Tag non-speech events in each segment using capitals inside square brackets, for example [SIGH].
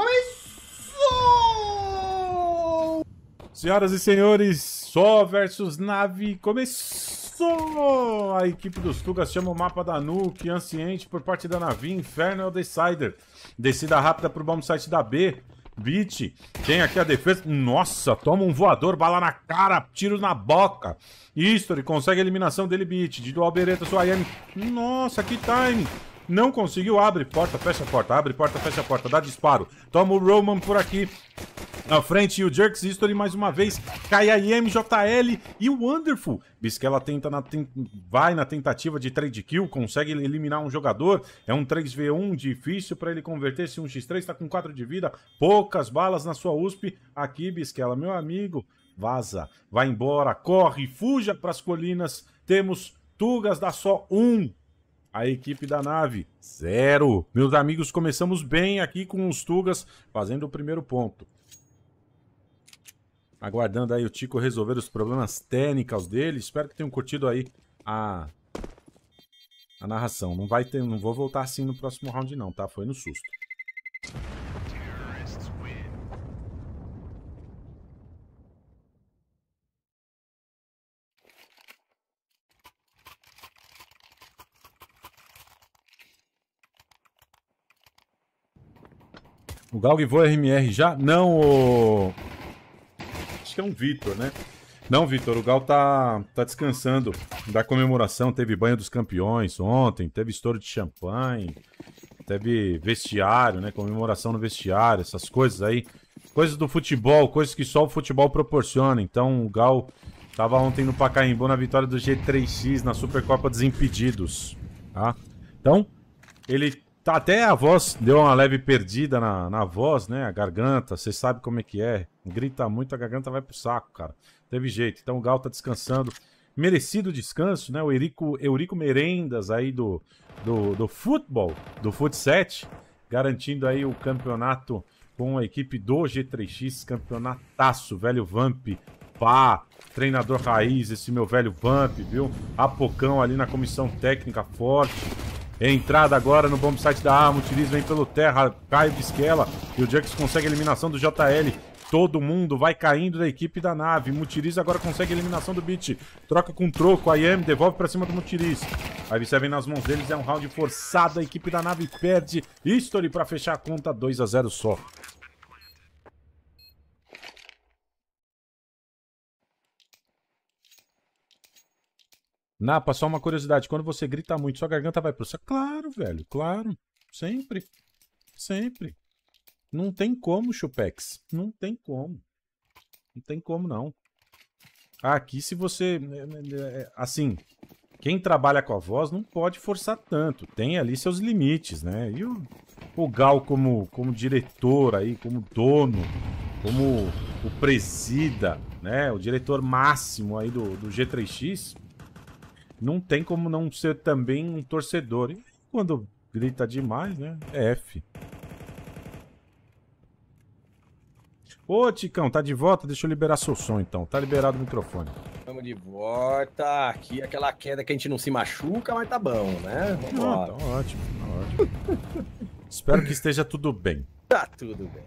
Começou! Senhoras e senhores, Só versus Nave começou! A equipe dos Tugas chama o mapa da Nuke, Anciente por parte da Navi, Inferno é o Decider. Descida rápida pro bom site da B. Beat. Tem aqui a defesa. Nossa, toma um voador, bala na cara, tiro na boca. History consegue a eliminação dele, Beat. De dual bereta, Suayane. Nossa, que time. Não conseguiu, abre porta, fecha porta, abre porta, fecha porta, dá disparo. Toma o Roman por aqui. Na frente, o Jerks History mais uma vez, cai a IMJL e o Wonderful. Bisquela tenta na vai na tentativa de trade kill, consegue eliminar um jogador. É um 3v1 difícil para ele converter se 1x3, está com 4 de vida, poucas balas na sua USP. Aqui, Bisquela, meu amigo, vaza, vai embora, corre, fuja para as colinas. Temos Tugas, dá só um a equipe da nave, zero. Meus amigos, começamos bem aqui com os Tugas fazendo o primeiro ponto. Aguardando aí o Tico resolver os problemas técnicos dele. Espero que tenham curtido aí a, a narração. Não vai ter, não vou voltar assim no próximo round não, tá? Foi no susto. O voa RMR já? Não, o... Acho que é um Vitor, né? Não, Vitor, o Gal tá, tá descansando da comemoração. Teve banho dos campeões ontem, teve estouro de champanhe, teve vestiário, né? Comemoração no vestiário, essas coisas aí. Coisas do futebol, coisas que só o futebol proporciona. Então o Gal tava ontem no Pacaembu na vitória do G3X na Supercopa dos Impedidos, tá? Então, ele Tá, até a voz deu uma leve perdida na, na voz, né? A garganta, você sabe como é que é. Grita muito, a garganta vai pro saco, cara. Teve jeito. Então o Gal tá descansando. Merecido descanso, né? O Eurico, Eurico Merendas aí do, do, do futebol, do futset, garantindo aí o campeonato com a equipe do G3X, campeonataço, velho Vamp, pá, treinador raiz, esse meu velho Vamp, viu? Apocão ali na comissão técnica forte Entrada agora no bombsite site da arma. O vem pelo terra. Caio Bisquela. E o Jux consegue a eliminação do JL. Todo mundo vai caindo da equipe da nave. Mutiriz agora consegue a eliminação do Beat. Troca com troco. IM devolve para cima do Mutiriz. A Vice vem nas mãos deles. É um round forçado. A equipe da nave perde. History para fechar a conta 2 a 0 só. Napa, só uma curiosidade. Quando você grita muito, sua garganta vai pro saco. Claro, velho. Claro. Sempre. Sempre. Não tem como, Chupex. Não tem como. Não tem como, não. Aqui, se você... Né, né, né, é, assim, quem trabalha com a voz não pode forçar tanto. Tem ali seus limites, né? E o, o Gal como, como diretor aí, como dono, como o presida, né? O diretor máximo aí do, do G3X não tem como não ser também um torcedor. E quando grita demais, né? É F. Ô, Ticão, tá de volta? Deixa eu liberar seu som, então. Tá liberado o microfone. Estamos de volta. Aqui aquela queda que a gente não se machuca, mas tá bom, né? Vamos ah, tá ótimo, tá ótimo. [LAUGHS] Espero que esteja tudo bem. Tá tudo bem.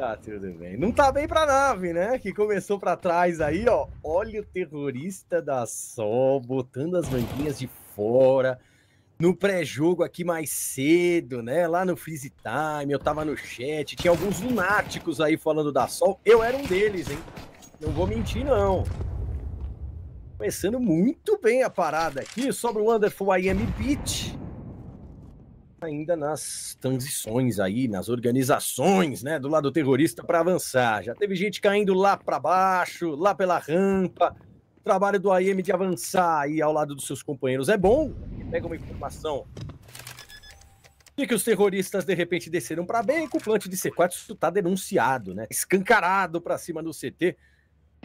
Tá tudo bem. Não tá bem pra nave, né? Que começou pra trás aí, ó. Olha o terrorista da Sol botando as manguinhas de fora. No pré-jogo aqui mais cedo, né? Lá no Freeze Time, eu tava no chat. Tinha alguns lunáticos aí falando da Sol. Eu era um deles, hein? Não vou mentir, não. Começando muito bem a parada aqui. Sobra o Wonderful IM Beach ainda nas transições aí, nas organizações, né, do lado terrorista para avançar. Já teve gente caindo lá para baixo, lá pela rampa. O trabalho do AM de avançar aí ao lado dos seus companheiros é bom. Pega uma informação de que os terroristas de repente desceram para bem, com o plante de C4 isso tá denunciado, né? Escancarado para cima do CT.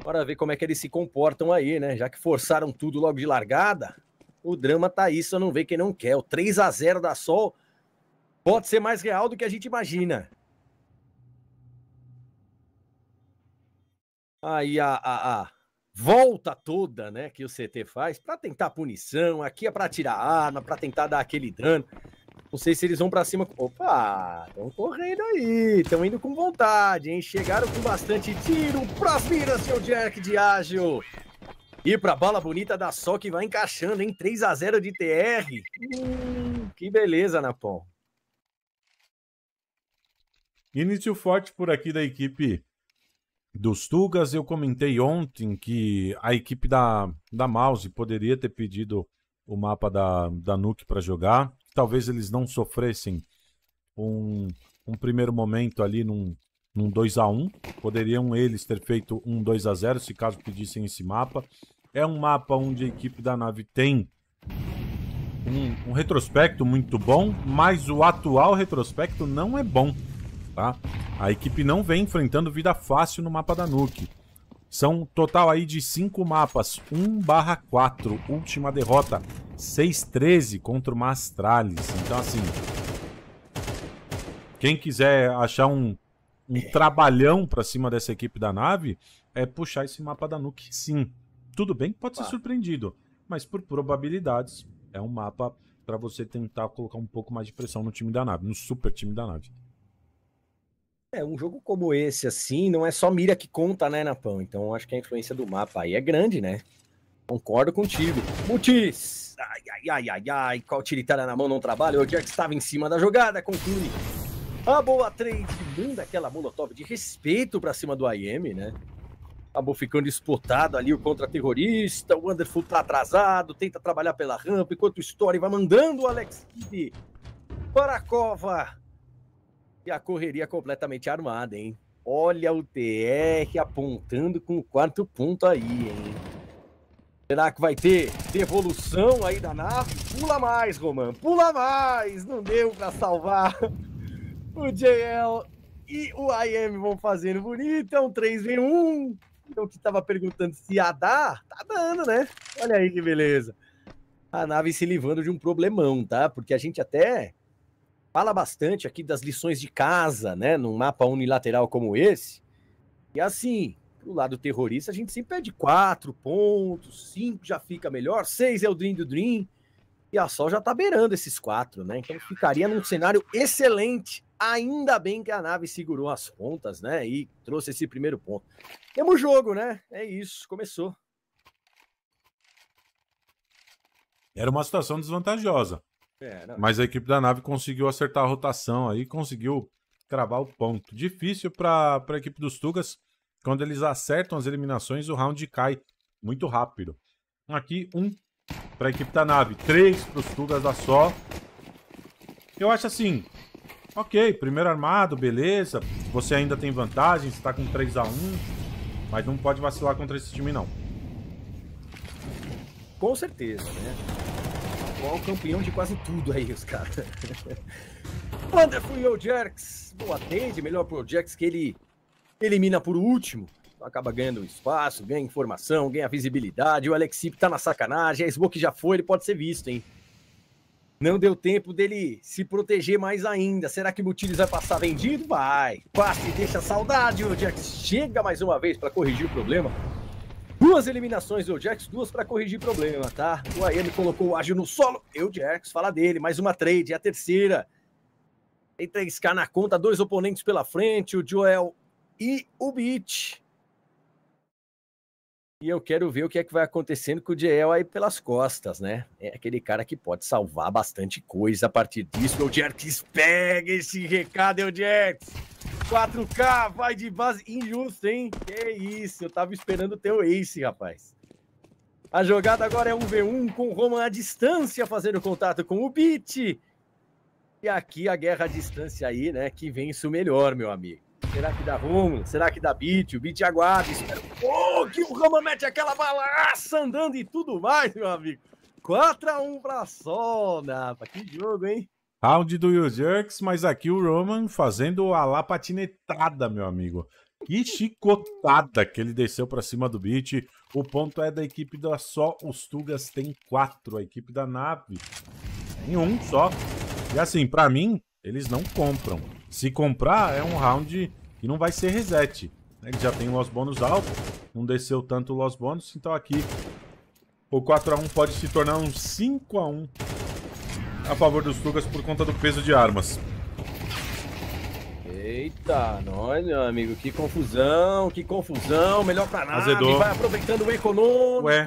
Para ver como é que eles se comportam aí, né? Já que forçaram tudo logo de largada, o drama tá aí, só não vê quem não quer. O 3 a 0 da Sol pode ser mais real do que a gente imagina. Aí a, a, a volta toda né, que o CT faz para tentar punição, aqui é para tirar arma, para tentar dar aquele dano. Não sei se eles vão para cima. Opa, estão correndo aí, estão indo com vontade, hein? Chegaram com bastante tiro para vira, seu Jack de ágil. E a bala bonita da Sol que vai encaixando, hein? 3 a 0 de TR. Hum, que beleza, Napão! Início forte por aqui da equipe dos Tugas. Eu comentei ontem que a equipe da, da Mouse poderia ter pedido o mapa da, da Nuke para jogar. Talvez eles não sofressem um, um primeiro momento ali num, num 2 a 1 Poderiam eles ter feito um 2 a 0 se caso pedissem esse mapa. É um mapa onde a equipe da nave tem um, um retrospecto muito bom, mas o atual retrospecto não é bom tá? A equipe não vem enfrentando vida fácil no mapa da Nuke. São total aí de 5 mapas, 1 barra 4, última derrota, 6-13 contra o Mastralis. Então assim, quem quiser achar um, um trabalhão para cima dessa equipe da nave, é puxar esse mapa da Nuke sim. Tudo bem, pode ser surpreendido, mas por probabilidades é um mapa para você tentar colocar um pouco mais de pressão no time da nave, no super time da nave. É, um jogo como esse, assim, não é só mira que conta, né, Napão? Então acho que a influência do mapa aí é grande, né? Concordo contigo. Mutis! Ai, ai, ai, ai, ai, qual tiritara na mão não trabalha? O é que estava em cima da jogada, conclui. A boa trade manda aquela molotov de respeito para cima do IM, né? Acabou ficando espotado ali o contra-terrorista, o Wonderful tá atrasado, tenta trabalhar pela rampa, enquanto o Story vai mandando o Alex Kidd para a cova. E a correria completamente armada, hein? Olha o TR apontando com o quarto ponto aí, hein? Será que vai ter devolução aí da nave? Pula mais, Roman, pula mais! Não deu pra salvar o JL e o IM vão fazendo bonito, é um 3v1. Eu que tava perguntando se ia dar, tá dando, né? Olha aí que beleza. A nave se livrando de um problemão, tá? Porque a gente até fala bastante aqui das lições de casa, né? Num mapa unilateral como esse. E assim, pro lado terrorista, a gente sempre pede quatro pontos, cinco já fica melhor, seis é o Dream do Dream. E a Sol já tá beirando esses quatro, né? Então ficaria num cenário excelente. Ainda bem que a nave segurou as pontas, né? E trouxe esse primeiro ponto. Temos jogo, né? É isso, começou. Era uma situação desvantajosa. Mas a equipe da nave conseguiu acertar a rotação aí, conseguiu cravar o ponto. Difícil para a equipe dos Tugas. Quando eles acertam as eliminações, o round cai muito rápido. Aqui, um para a equipe da nave, três para os Tugas da só. Eu acho assim, ok, primeiro armado, beleza. Você ainda tem vantagem, está com 3 a 1 mas não pode vacilar contra esse time, não. Com certeza, né? futebol, campeão de quase tudo aí, os caras. [LAUGHS] Wonderful Jerks. boa atende, melhor pro Jerks que ele elimina por último. Acaba ganhando espaço, ganha informação, ganha visibilidade. O Alexip tá na sacanagem, a Smoke já foi, ele pode ser visto, hein? Não deu tempo dele se proteger mais ainda. Será que o Mutilis vai passar vendido? Vai. passe deixa saudade. O Jax chega mais uma vez para corrigir o problema. Duas eliminações do Jax, duas para corrigir problema, tá? O Ayane colocou o ágil no solo, eu, Jax, fala dele, mais uma trade, a terceira. Tem 3K na conta, dois oponentes pela frente, o Joel e o Beat. E eu quero ver o que é que vai acontecendo com o joel aí pelas costas, né? É aquele cara que pode salvar bastante coisa a partir disso. O Jax pega esse recado, é o Jax. 4K, vai de base. Injusto, hein? Que isso, eu tava esperando o teu ace, rapaz. A jogada agora é um V1 com o Roman à distância fazendo contato com o Bit. E aqui a guerra à distância aí, né? Que vence o melhor, meu amigo. Será que dá rumo? Será que dá Bit? O Bit aguarda. Espera. Oh, que o Roman mete aquela balaça andando e tudo mais, meu amigo. 4x1 pra Napa. Que jogo, hein? Round do Jerks, mas aqui o Roman fazendo a lapatinetada, meu amigo. Que chicotada que ele desceu para cima do beat. O ponto é da equipe da Só os Tugas tem quatro. A equipe da nave tem um só. E assim, para mim, eles não compram. Se comprar, é um round que não vai ser reset. Né? Ele já tem o Los Bônus alto. Não desceu tanto o Los Bônus. Então aqui o 4x1 pode se tornar um 5x1 a favor dos Tugas por conta do peso de armas. Eita, nós, meu amigo, que confusão, que confusão. Melhor pra nada. Azedou. Vai aproveitando o econômico. Ué.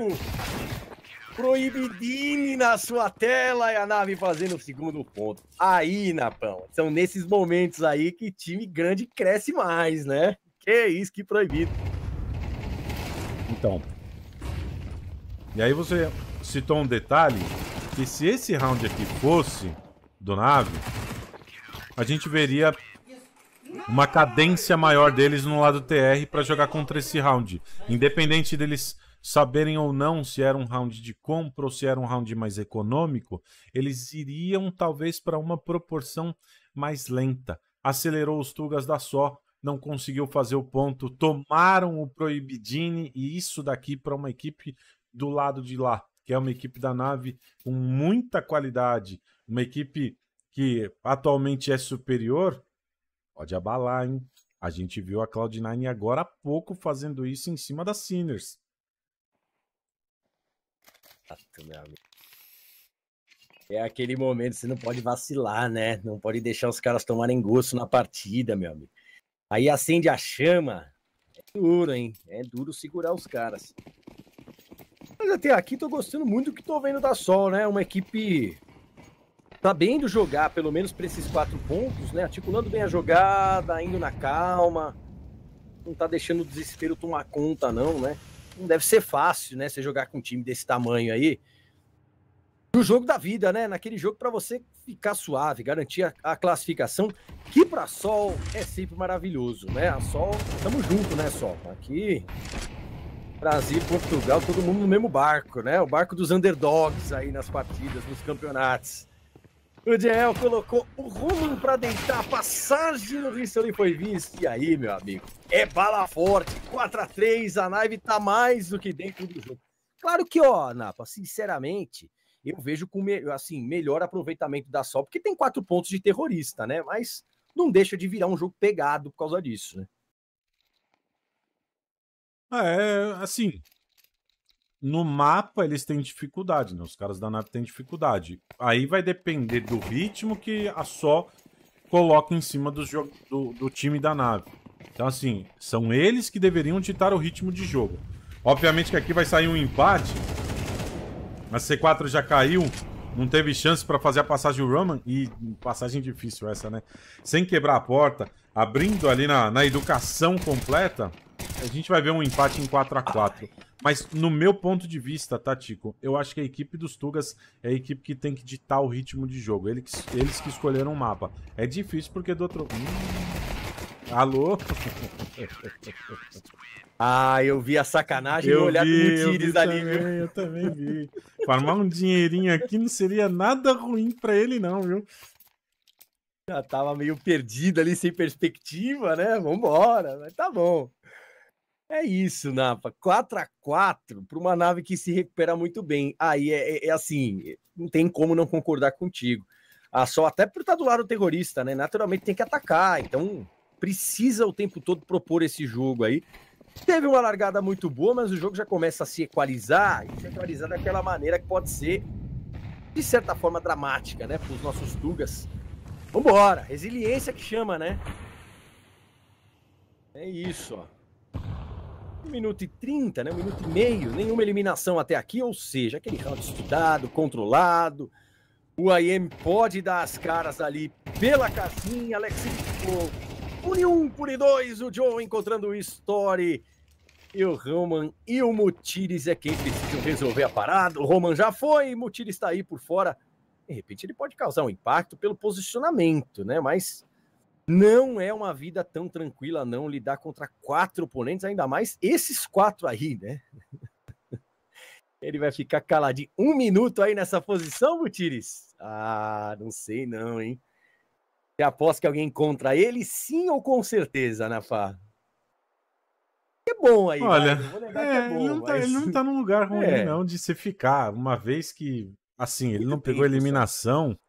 Proibidine na sua tela e a nave fazendo o segundo ponto. Aí, Napão, são nesses momentos aí que time grande cresce mais, né? Que isso, que proibido. Então. E aí você citou um detalhe que se esse round aqui fosse do nave, a gente veria uma cadência maior deles no lado TR para jogar contra esse round. Independente deles saberem ou não se era um round de compra ou se era um round mais econômico, eles iriam talvez para uma proporção mais lenta. Acelerou os Tugas da só, não conseguiu fazer o ponto, tomaram o Proibidine e isso daqui para uma equipe do lado de lá que é uma equipe da nave com muita qualidade, uma equipe que atualmente é superior, pode abalar, hein? A gente viu a Cloud9 agora há pouco fazendo isso em cima da Sinners. É aquele momento, você não pode vacilar, né? Não pode deixar os caras tomarem gosto na partida, meu amigo. Aí acende a chama. É duro, hein? É duro segurar os caras até aqui, tô gostando muito do que tô vendo da Sol, né? Uma equipe sabendo tá jogar, pelo menos para esses quatro pontos, né? Articulando bem a jogada, indo na calma. Não tá deixando o desespero tomar conta, não, né? Não deve ser fácil, né? Você jogar com um time desse tamanho aí. No jogo da vida, né? Naquele jogo para você ficar suave, garantir a, a classificação, que para Sol é sempre maravilhoso, né? A Sol, tamo junto, né, Sol? Aqui Brasil, Portugal, todo mundo no mesmo barco, né? O barco dos underdogs aí nas partidas, nos campeonatos. O Daniel colocou o rumo para deitar, a passagem no e foi visto E aí, meu amigo, é bala forte, 4 a 3 a nave tá mais do que dentro do jogo. Claro que, ó, Napa, sinceramente, eu vejo com assim, melhor aproveitamento da Sol, porque tem quatro pontos de terrorista, né? Mas não deixa de virar um jogo pegado por causa disso, né? Ah, é, assim, no mapa eles têm dificuldade, né? Os caras da nave têm dificuldade. Aí vai depender do ritmo que a só coloca em cima do, jogo, do, do time da nave. Então, assim, são eles que deveriam ditar o ritmo de jogo. Obviamente que aqui vai sair um empate. A C4 já caiu, não teve chance para fazer a passagem do Roman. E passagem difícil essa, né? Sem quebrar a porta, abrindo ali na, na educação completa a gente vai ver um empate em 4 a 4 Mas no meu ponto de vista, tá, Tico? Eu acho que a equipe dos Tugas é a equipe que tem que ditar o ritmo de jogo. Eles, eles que escolheram o mapa. É difícil porque do outro... Hum, alô? [LAUGHS] Ah, eu vi a sacanagem eu olhar vi, do Mutiris ali, também, viu? Eu também vi. Farmar um dinheirinho aqui não seria nada ruim pra ele, não, viu? Já tava meio perdido ali, sem perspectiva, né? Vambora, mas tá bom. É isso, Napa. 4 a 4 para uma nave que se recupera muito bem. Aí ah, é, é, assim, não tem como não concordar contigo. Ah, só até por estar do lado terrorista, né? Naturalmente tem que atacar, então precisa o tempo todo propor esse jogo aí. Teve uma largada muito boa, mas o jogo já começa a se equalizar, e se equalizar daquela maneira que pode ser, de certa forma, dramática, né? Para os nossos Tugas. Vambora, resiliência que chama, né? É isso, ó. 1 minuto e 30, né? 1 minuto e meio, nenhuma eliminação até aqui, ou seja, aquele round estudado, controlado. O IM pode dar as caras ali pela casinha, Alex por um, por dois, o John encontrando o Story. E o Roman e o Mutiris é quem precisam resolver a parada. O Roman já foi, Mutiris está aí por fora. De repente ele pode causar um impacto pelo posicionamento, né? Mas não é uma vida tão tranquila, não, lidar contra quatro oponentes, ainda mais esses quatro aí, né? [LAUGHS] Ele vai ficar caladinho um minuto aí nessa posição, Butiris? Ah, não sei não, hein? Você aposta que alguém contra ele? Sim ou com certeza, Nafá? É bom aí, Olha, é, é bom, ele, não tá, mas... ele não tá num lugar ruim, [LAUGHS] é. não, de se ficar. Uma vez que, assim, ele Muito não pegou tempo, eliminação... Só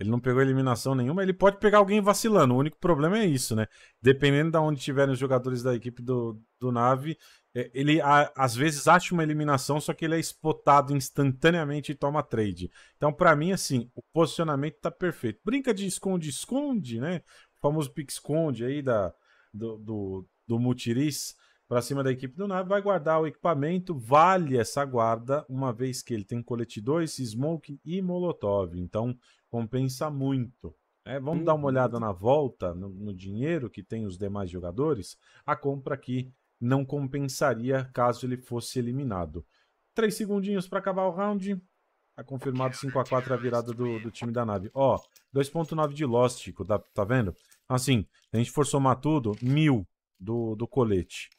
ele não pegou eliminação nenhuma. Ele pode pegar alguém vacilando. O único problema é isso, né? Dependendo de onde tiverem os jogadores da equipe do, do Nave, é, ele a, às vezes acha uma eliminação, só que ele é spotado instantaneamente e toma trade. Então, para mim, assim, o posicionamento tá perfeito. Brinca de esconde-esconde, né? O famoso pique-esconde aí da, do, do, do Mutiris para cima da equipe do Nave, vai guardar o equipamento, vale essa guarda, uma vez que ele tem coletidores, smoke e molotov. Então, compensa muito. É, vamos hum. dar uma uhum. olhada na volta, no, no, dinheiro que tem os demais jogadores. A compra aqui não compensaria caso ele fosse eliminado. Três segundinhos para acabar o round. Tá confirmado 5x4 a, virada do, do, time da nave. Ó, 2.9 de Lost, tá, tá vendo? Assim, a gente for somar tudo, mil do, do colete,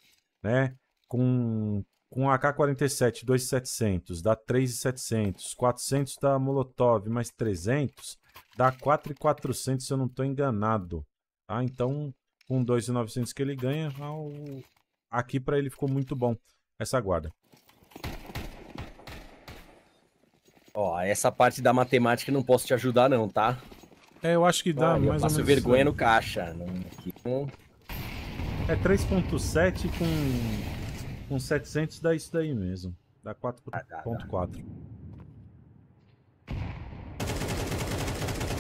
né? Com com AK-47 2700 dá 3,700, 400 da Molotov mais 300 dá 4,400 se eu não estou enganado. Tá? Então, com 2,900 que ele ganha, ah, aqui para ele ficou muito bom essa guarda. Ó, essa parte da matemática não posso te ajudar não, tá? É, eu acho que dá, mais ou menos vergonha assim. no caixa. Aqui, não... É 3.7 com com 700 dá isso daí mesmo. Dá 4.4. Ah,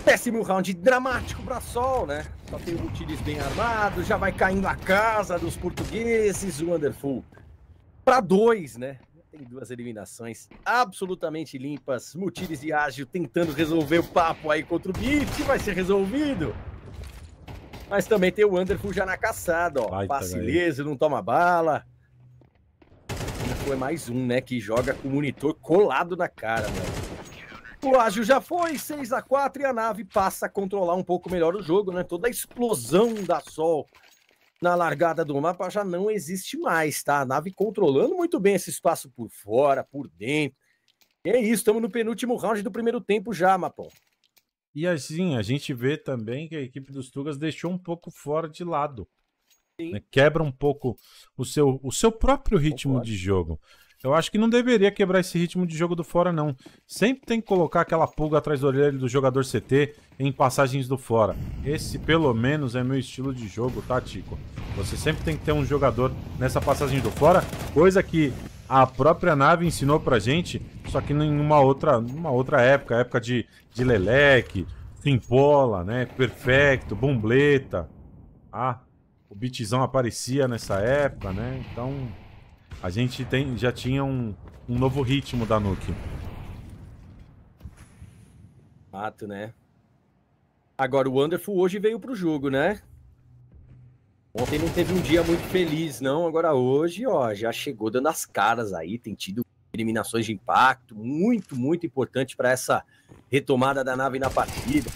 Décimo round dramático para Sol, né? Só tem o Utilis bem armado, já vai caindo a casa dos portugueses, o Wonderful. Para dois, né? Tem duas eliminações absolutamente limpas. Mutires e Ágil tentando resolver o papo aí contra o Beat. Vai ser resolvido. Mas também tem o Wonderful já na caçada, ó. Vai, Passe não toma bala é mais um, né? Que joga com o monitor colado na cara, mano. O ágil já foi, 6 a 4 e a nave passa a controlar um pouco melhor o jogo, né? Toda a explosão da Sol na largada do mapa já não existe mais, tá? A nave controlando muito bem esse espaço por fora, por dentro. E é isso, estamos no penúltimo round do primeiro tempo já, Mapão. E assim, a gente vê também que a equipe dos Tugas deixou um pouco fora de lado né? quebra um pouco o seu, o seu próprio ritmo Concordo. de jogo. Eu acho que não deveria quebrar esse ritmo de jogo do fora, não. Sempre tem que colocar aquela pulga atrás da orelha do jogador CT em passagens do fora. Esse, pelo menos, é meu estilo de jogo, tá, Tico? Você sempre tem que ter um jogador nessa passagem do fora, coisa que a própria nave ensinou pra gente, só que em uma outra, uma outra época, época de, de Leleque, Simpola, né? Perfecto, Bombleta. Ah, o beatzão aparecia nessa época, né? Então a gente tem, já tinha um, um novo ritmo da Nuke. Mato, né? Agora o Wonderful hoje veio pro jogo, né? Ontem não teve um dia muito feliz, não. Agora hoje, ó, já chegou dando as caras aí, tem tido eliminações de impacto, muito, muito importante para essa retomada da nave na partida.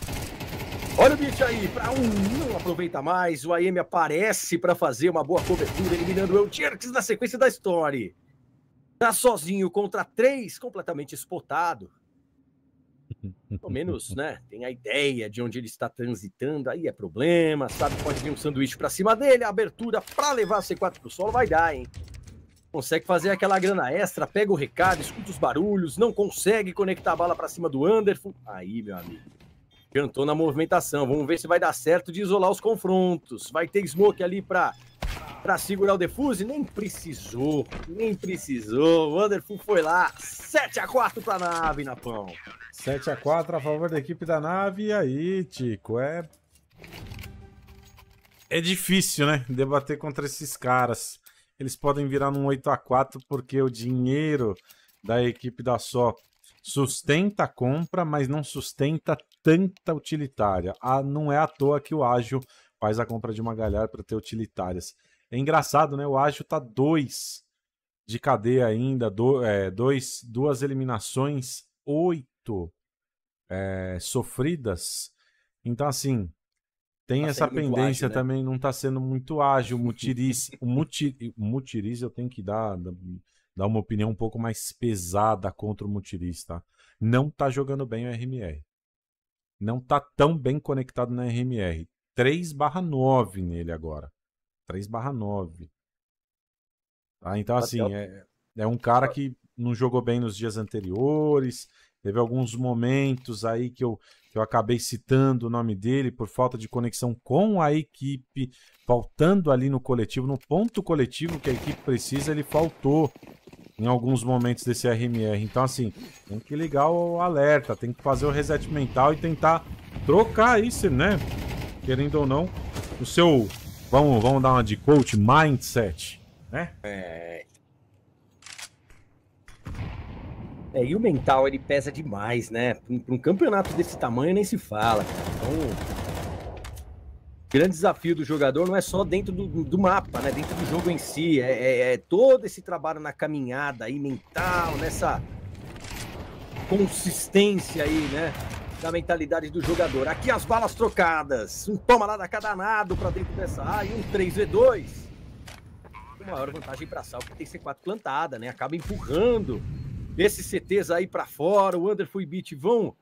Olha o beat aí, para um não aproveita mais, o AM aparece para fazer uma boa cobertura, eliminando o Eltierks na sequência da story. Tá sozinho contra três, completamente espotado. Pelo menos, né, tem a ideia de onde ele está transitando, aí é problema, sabe, pode vir um sanduíche para cima dele, a abertura para levar a C4 pro solo vai dar, hein. Consegue fazer aquela grana extra, pega o recado, escuta os barulhos, não consegue conectar a bala para cima do Anderson. Aí, meu amigo. Perguntou na movimentação. Vamos ver se vai dar certo de isolar os confrontos. Vai ter smoke ali para para segurar o defuse? Nem precisou, nem precisou. O Wonderful foi lá. 7 a 4 para a nave, Napão. 7 a 4 a favor da equipe da nave. E aí, Tico, é é difícil, né? Debater contra esses caras. Eles podem virar num 8 a 4 porque o dinheiro da equipe da Só sustenta a compra, mas não sustenta tanta utilitária. Ah, não é à toa que o ágil faz a compra de uma galera para ter utilitárias. É engraçado, né? O ágil tá dois de cadeia ainda, do, é, dois, duas eliminações, oito é, sofridas. Então, assim, tem tá essa pendência ágil, né? também, não tá sendo muito ágil. Mutiriz, o Mutiris, eu tenho que dar, dar uma opinião um pouco mais pesada contra o Mutiris, tá? Não tá jogando bem o RMR não está tão bem conectado na RMR. 3 barra 9 nele agora. 3 barra 9. Tá, então, tá assim, é, é um cara que não jogou bem nos dias anteriores. Teve alguns momentos aí que eu, que eu acabei citando o nome dele por falta de conexão com a equipe, faltando ali no coletivo, no ponto coletivo que a equipe precisa, ele faltou em alguns momentos desse RMR. Então, assim, tem que ligar o alerta, tem que fazer o reset mental e tentar trocar isso, né? Querendo ou não, o seu. Vamos, vamos dar uma de coach, mindset, né? É. É, e o mental ele pesa demais, né? Para um campeonato desse tamanho nem se fala. Então, grande desafio do jogador não é só dentro do, do mapa, né? Dentro do jogo em si. É, é, é todo esse trabalho na caminhada aí mental, nessa consistência aí, né? Da mentalidade do jogador. Aqui as balas trocadas. Um toma lá da cadanado para dentro dessa área. Um 3v2. Com maior vantagem para Sal, que tem C4 plantada, né? Acaba empurrando esses CTs aí para fora. O Under Fui Beat vão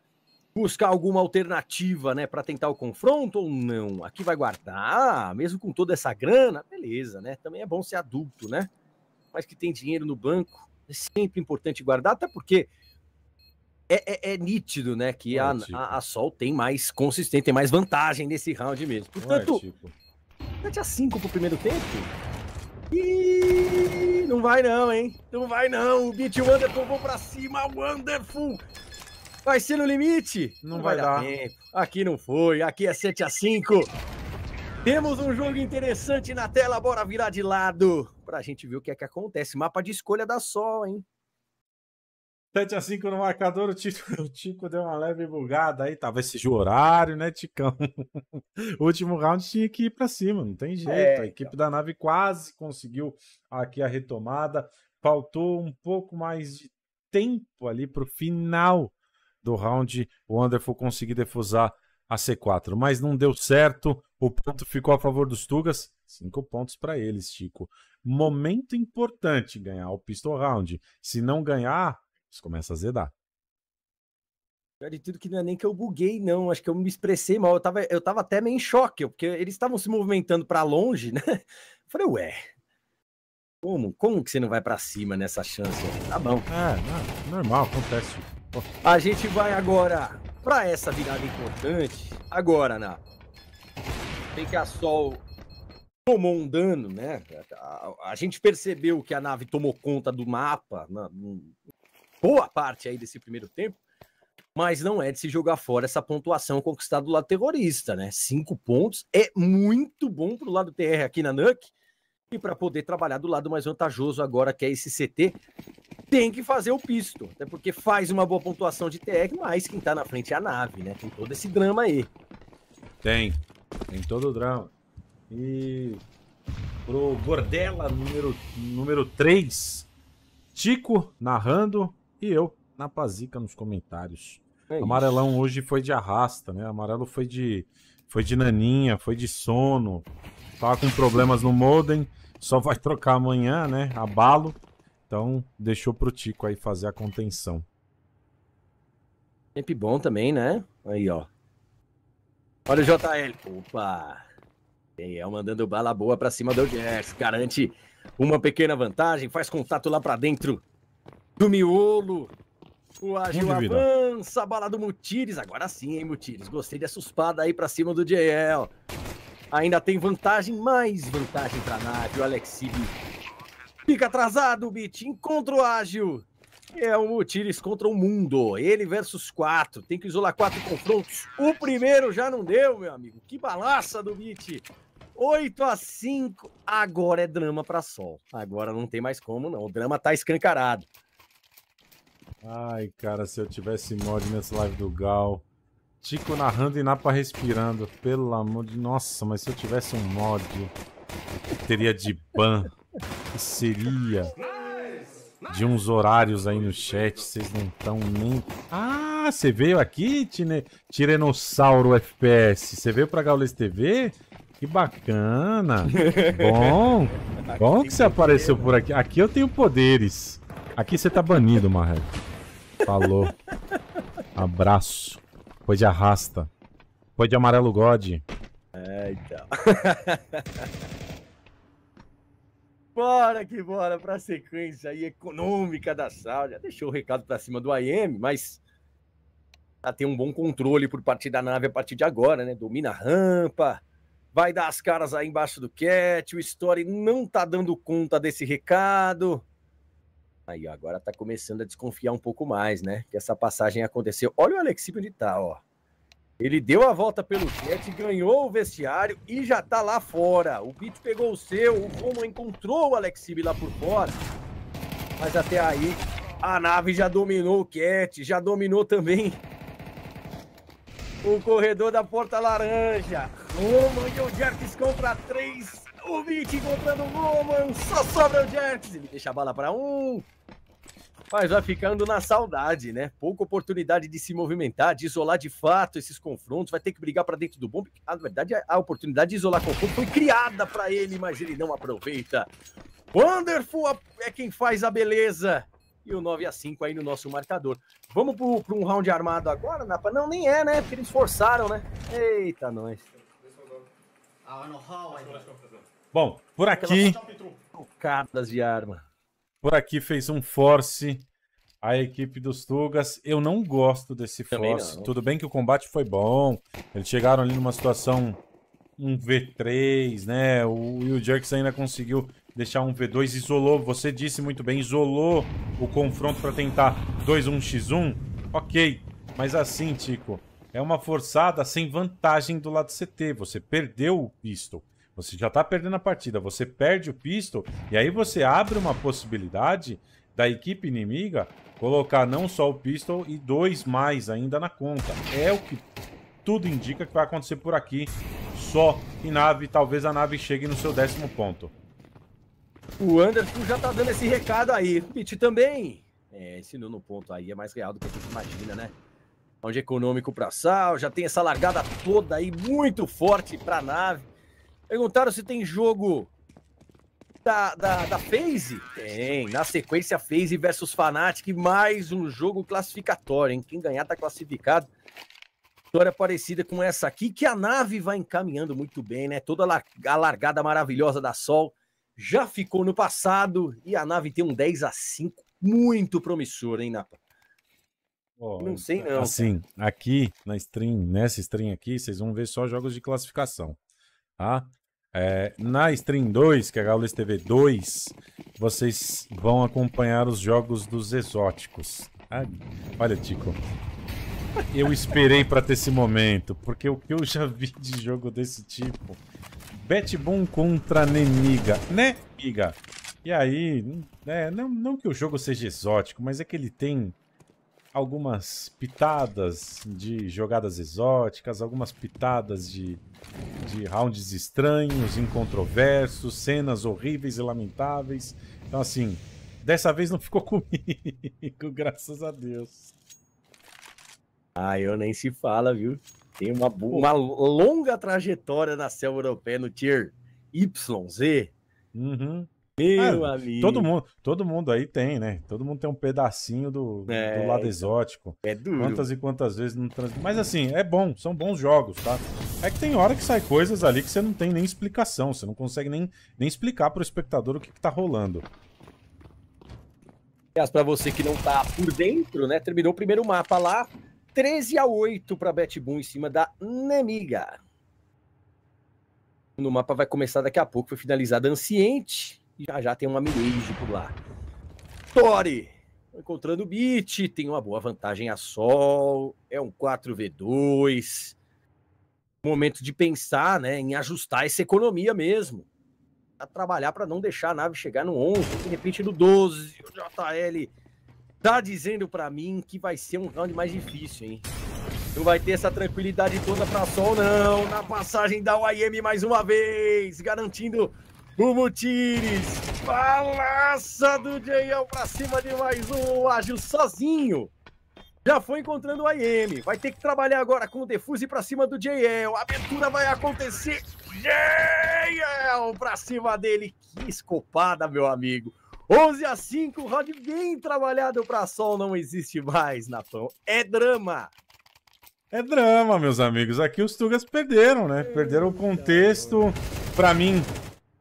buscar alguma alternativa, né, para tentar o confronto ou não? Aqui vai guardar, mesmo com toda essa grana, beleza, né? Também é bom ser adulto, né? Mas que tem dinheiro no banco é sempre importante guardar, até porque é, é, é nítido, né, que é a, a, a, Sol tem mais consistência, tem mais vantagem nesse round mesmo. É Portanto, é, tipo. 7 a 5 pro primeiro tempo. E não vai não, hein? Não vai não. O Beat Wonderful vão pra cima. Wonderful Vai ser no limite? Não, não vai, vai dar. Tempo. Aqui não foi, aqui é 7 a 5 Temos um jogo interessante na tela, bora virar de lado pra gente ver o que é que acontece. Mapa de escolha da Sol, hein? 7 a 5 no marcador, o Tico, [LAUGHS] o Tico deu uma leve bugada aí, tava esse horário, né, Ticão? o [LAUGHS] último round tinha que ir para cima, não tem jeito. É, a então. equipe então. da nave quase conseguiu aqui a retomada, faltou um pouco mais de tempo ali pro final do round, o Under foi conseguir defusar a C4, mas não deu certo. O ponto ficou a favor dos Tugas. Cinco pontos para eles, Chico. Momento importante ganhar o pistol round. Se não ganhar, isso começa a zedar. Pior de tudo que não é nem que eu buguei, não. Acho que eu me expressei mal. Eu tava, eu tava até meio em choque, porque eles estavam se movimentando para longe, né? Eu falei, ué, como? Como que você não vai para cima nessa chance? Tá bom. É, não, normal, acontece. A gente vai agora para essa virada importante. Agora, na né? tem que a Sol tomou um dano, né? A, a, gente percebeu que a nave tomou conta do mapa na, né? na, hum, boa parte aí desse primeiro tempo, mas não é de se jogar fora essa pontuação conquistada do lado terrorista, né? Cinco pontos é muito bom para o lado TR aqui na NUC e para poder trabalhar do lado mais vantajoso agora que é esse CT tem que fazer o pisto. Até porque faz uma boa pontuação de TR, mas quem tá na frente é a nave, né? Tem todo esse drama aí. Tem. Tem todo o drama. E pro Gordela número, número 3, Tico narrando e eu na pazica nos comentários. É Amarelão isso. hoje foi de arrasta, né? Amarelo foi de foi de naninha, foi de sono. Tava com problemas no modem, só vai trocar amanhã, né? Abalo. Então, deixou pro Tico aí fazer a contenção. Sempre bom também, né? Aí, ó. Olha o JL. Opa! Daniel mandando bala boa para cima do Jess. Garante uma pequena vantagem. Faz contato lá para dentro do miolo. O Ágil avança. A bala do Mutires. Agora sim, hein, Mutires. Gostei dessa espada aí para cima do JL. Ainda tem vantagem, mais vantagem para Nádio. Alexibe Fica atrasado, Bit. Encontro ágil. É o Tires contra o mundo. Ele versus quatro. Tem que isolar quatro confrontos. O primeiro já não deu, meu amigo. Que balaça do Bit. 8 a 5. Agora é drama para sol. Agora não tem mais como, não. O drama tá escancarado. Ai, cara, se eu tivesse mod nessa live do Gal. Tico narrando e Napa respirando. Pelo amor de. Nossa, mas se eu tivesse um mod, teria de ban que seria de uns horários aí no chat, vocês não estão nem. Ah, você veio aqui, tine... Tiranossauro FPS. Você veio pra Gaules TV? Que bacana! Bom! Bom que você apareceu por né? aqui. Aqui eu tenho poderes. Aqui você tá banido, Marreco. Falou. Abraço. Foi de arrasta. Foi de amarelo God. É, então. [LAUGHS] Bora que bora para a sequência aí econômica da sala. Já deixou o recado para cima do AM, mas tá tem um bom controle por parte da nave a partir de agora, né? Domina a rampa, vai dar as caras aí embaixo do cat, o Story não tá dando conta desse recado. Aí, ó, agora tá começando a desconfiar um pouco mais, né? Que essa passagem aconteceu. Olha o Alexi onde tá, ó. Ele deu a volta pelo Jet, ganhou o vestiário e já tá lá fora. O Pitt pegou o seu, o Roman encontrou o Alexibi lá por fora. Mas até aí, a nave já dominou o Cat, já dominou também o corredor da porta laranja. Roman e o Jerks contra três. O Vick encontrando o Roman. Só sobra o Jerks. Ele deixa a bala para um. Mas vai ficando na saudade, né? Pouca oportunidade de se movimentar, de isolar de fato esses confrontos, vai ter que brigar para dentro do bombe. Na verdade, a oportunidade de isolar confronto foi criada para ele, mas ele não aproveita. Wonderful é, é quem faz a beleza. E o 9 a 5 aí no nosso marcador. Vamos para um round armado agora, Napa? Não, nem é, né? Porque eles forçaram, né? Eita, nós. Ah, Bom, por aqui. Tocadas de arma por aqui fez um force a equipe dos Tugas. Eu não gosto desse force. Tudo bem que o combate foi bom. Eles chegaram ali numa situação um V3, né? O, Will Jerks ainda conseguiu deixar um V2, isolou, você disse muito bem, isolou o confronto para tentar 2-1x1. OK. Mas assim, Tico, é uma forçada sem vantagem do lado CT. Você perdeu o pistol. Você já está perdendo a partida, você perde o pistol e aí você abre uma possibilidade da equipe inimiga colocar não só o pistol e dois mais ainda na conta. É o que tudo indica que vai acontecer por aqui. Só e nave, talvez a nave chegue no seu décimo ponto. O Anderson já tá dando esse recado aí. O também. É, esse nono ponto aí é mais real do que a gente imagina, né? Onde é econômico para Sal, já tem essa largada toda aí muito forte para nave. Perguntaram se tem jogo da, da, da FaZe? Tem. Na sequência, FaZe versus Fnatic, mais um jogo classificatório, hein? Quem ganhar tá classificado. História parecida com essa aqui, que a nave vai encaminhando muito bem, né? Toda a largada maravilhosa da Sol já ficou no passado e a nave tem um 10 a 5 muito promissor, hein, Napa? Oh, não sei não. Assim, aqui na stream, nessa stream aqui, vocês vão ver só jogos de classificação, tá? É, na Stream 2, que é a Gaules TV 2, vocês vão acompanhar os jogos dos exóticos. olha, Tico. Eu esperei para ter esse momento, porque o que eu já vi de jogo desse tipo. Bet contra Nemiga. Né, amiga? E aí, né, não, não que o jogo seja exótico, mas é que ele tem algumas pitadas de jogadas exóticas, algumas pitadas de, de rounds estranhos, incontroversos, cenas horríveis e lamentáveis. Então, assim, dessa vez não ficou [LAUGHS] comigo, graças a Deus. Ah, eu nem se fala, viu? Tem uma, uma longa trajetória na selva europeia no Tier YZ. Uhum. Meu ah, amigo. Todo mundo, todo mundo aí tem, né? Todo mundo tem um pedacinho do, é, do lado é exótico. É duro. Quantas e quantas vezes não trans... Mas assim, é bom, são bons jogos, tá? É que tem hora que sai coisas ali que você não tem nem explicação, você não consegue nem, nem explicar pro espectador o que, que tá rolando. Aliás, pra você que não tá por dentro, né? Terminou o primeiro mapa lá. 13 a 8 pra Betboom em cima da Nemiga. No mapa vai começar daqui a pouco, foi finalizada Anciente. E já já tem uma Mirage por lá. Tori! Encontrando o Beat, tem uma boa vantagem a Sol, é um 4v2. Momento de pensar né, em ajustar essa economia mesmo. A trabalhar para não deixar a nave chegar no 11, de repente no 12. O JL tá dizendo para mim que vai ser um round mais difícil, hein? Não vai ter essa tranquilidade toda para Sol, não. Na passagem da YM mais uma vez, garantindo Bubu Tires, balaça do Jeiel pra cima de mais um ágil sozinho. Já foi encontrando o IM, vai ter que trabalhar agora com o Defuse pra cima do JL. A abertura vai acontecer. JL pra cima dele. Que escopada, meu amigo. 11 a 5, Rod bem trabalhado pra Sol, não existe mais, Natão. É drama. É drama, meus amigos. Aqui os Tugas perderam, né? Perderam o contexto. Pra mim,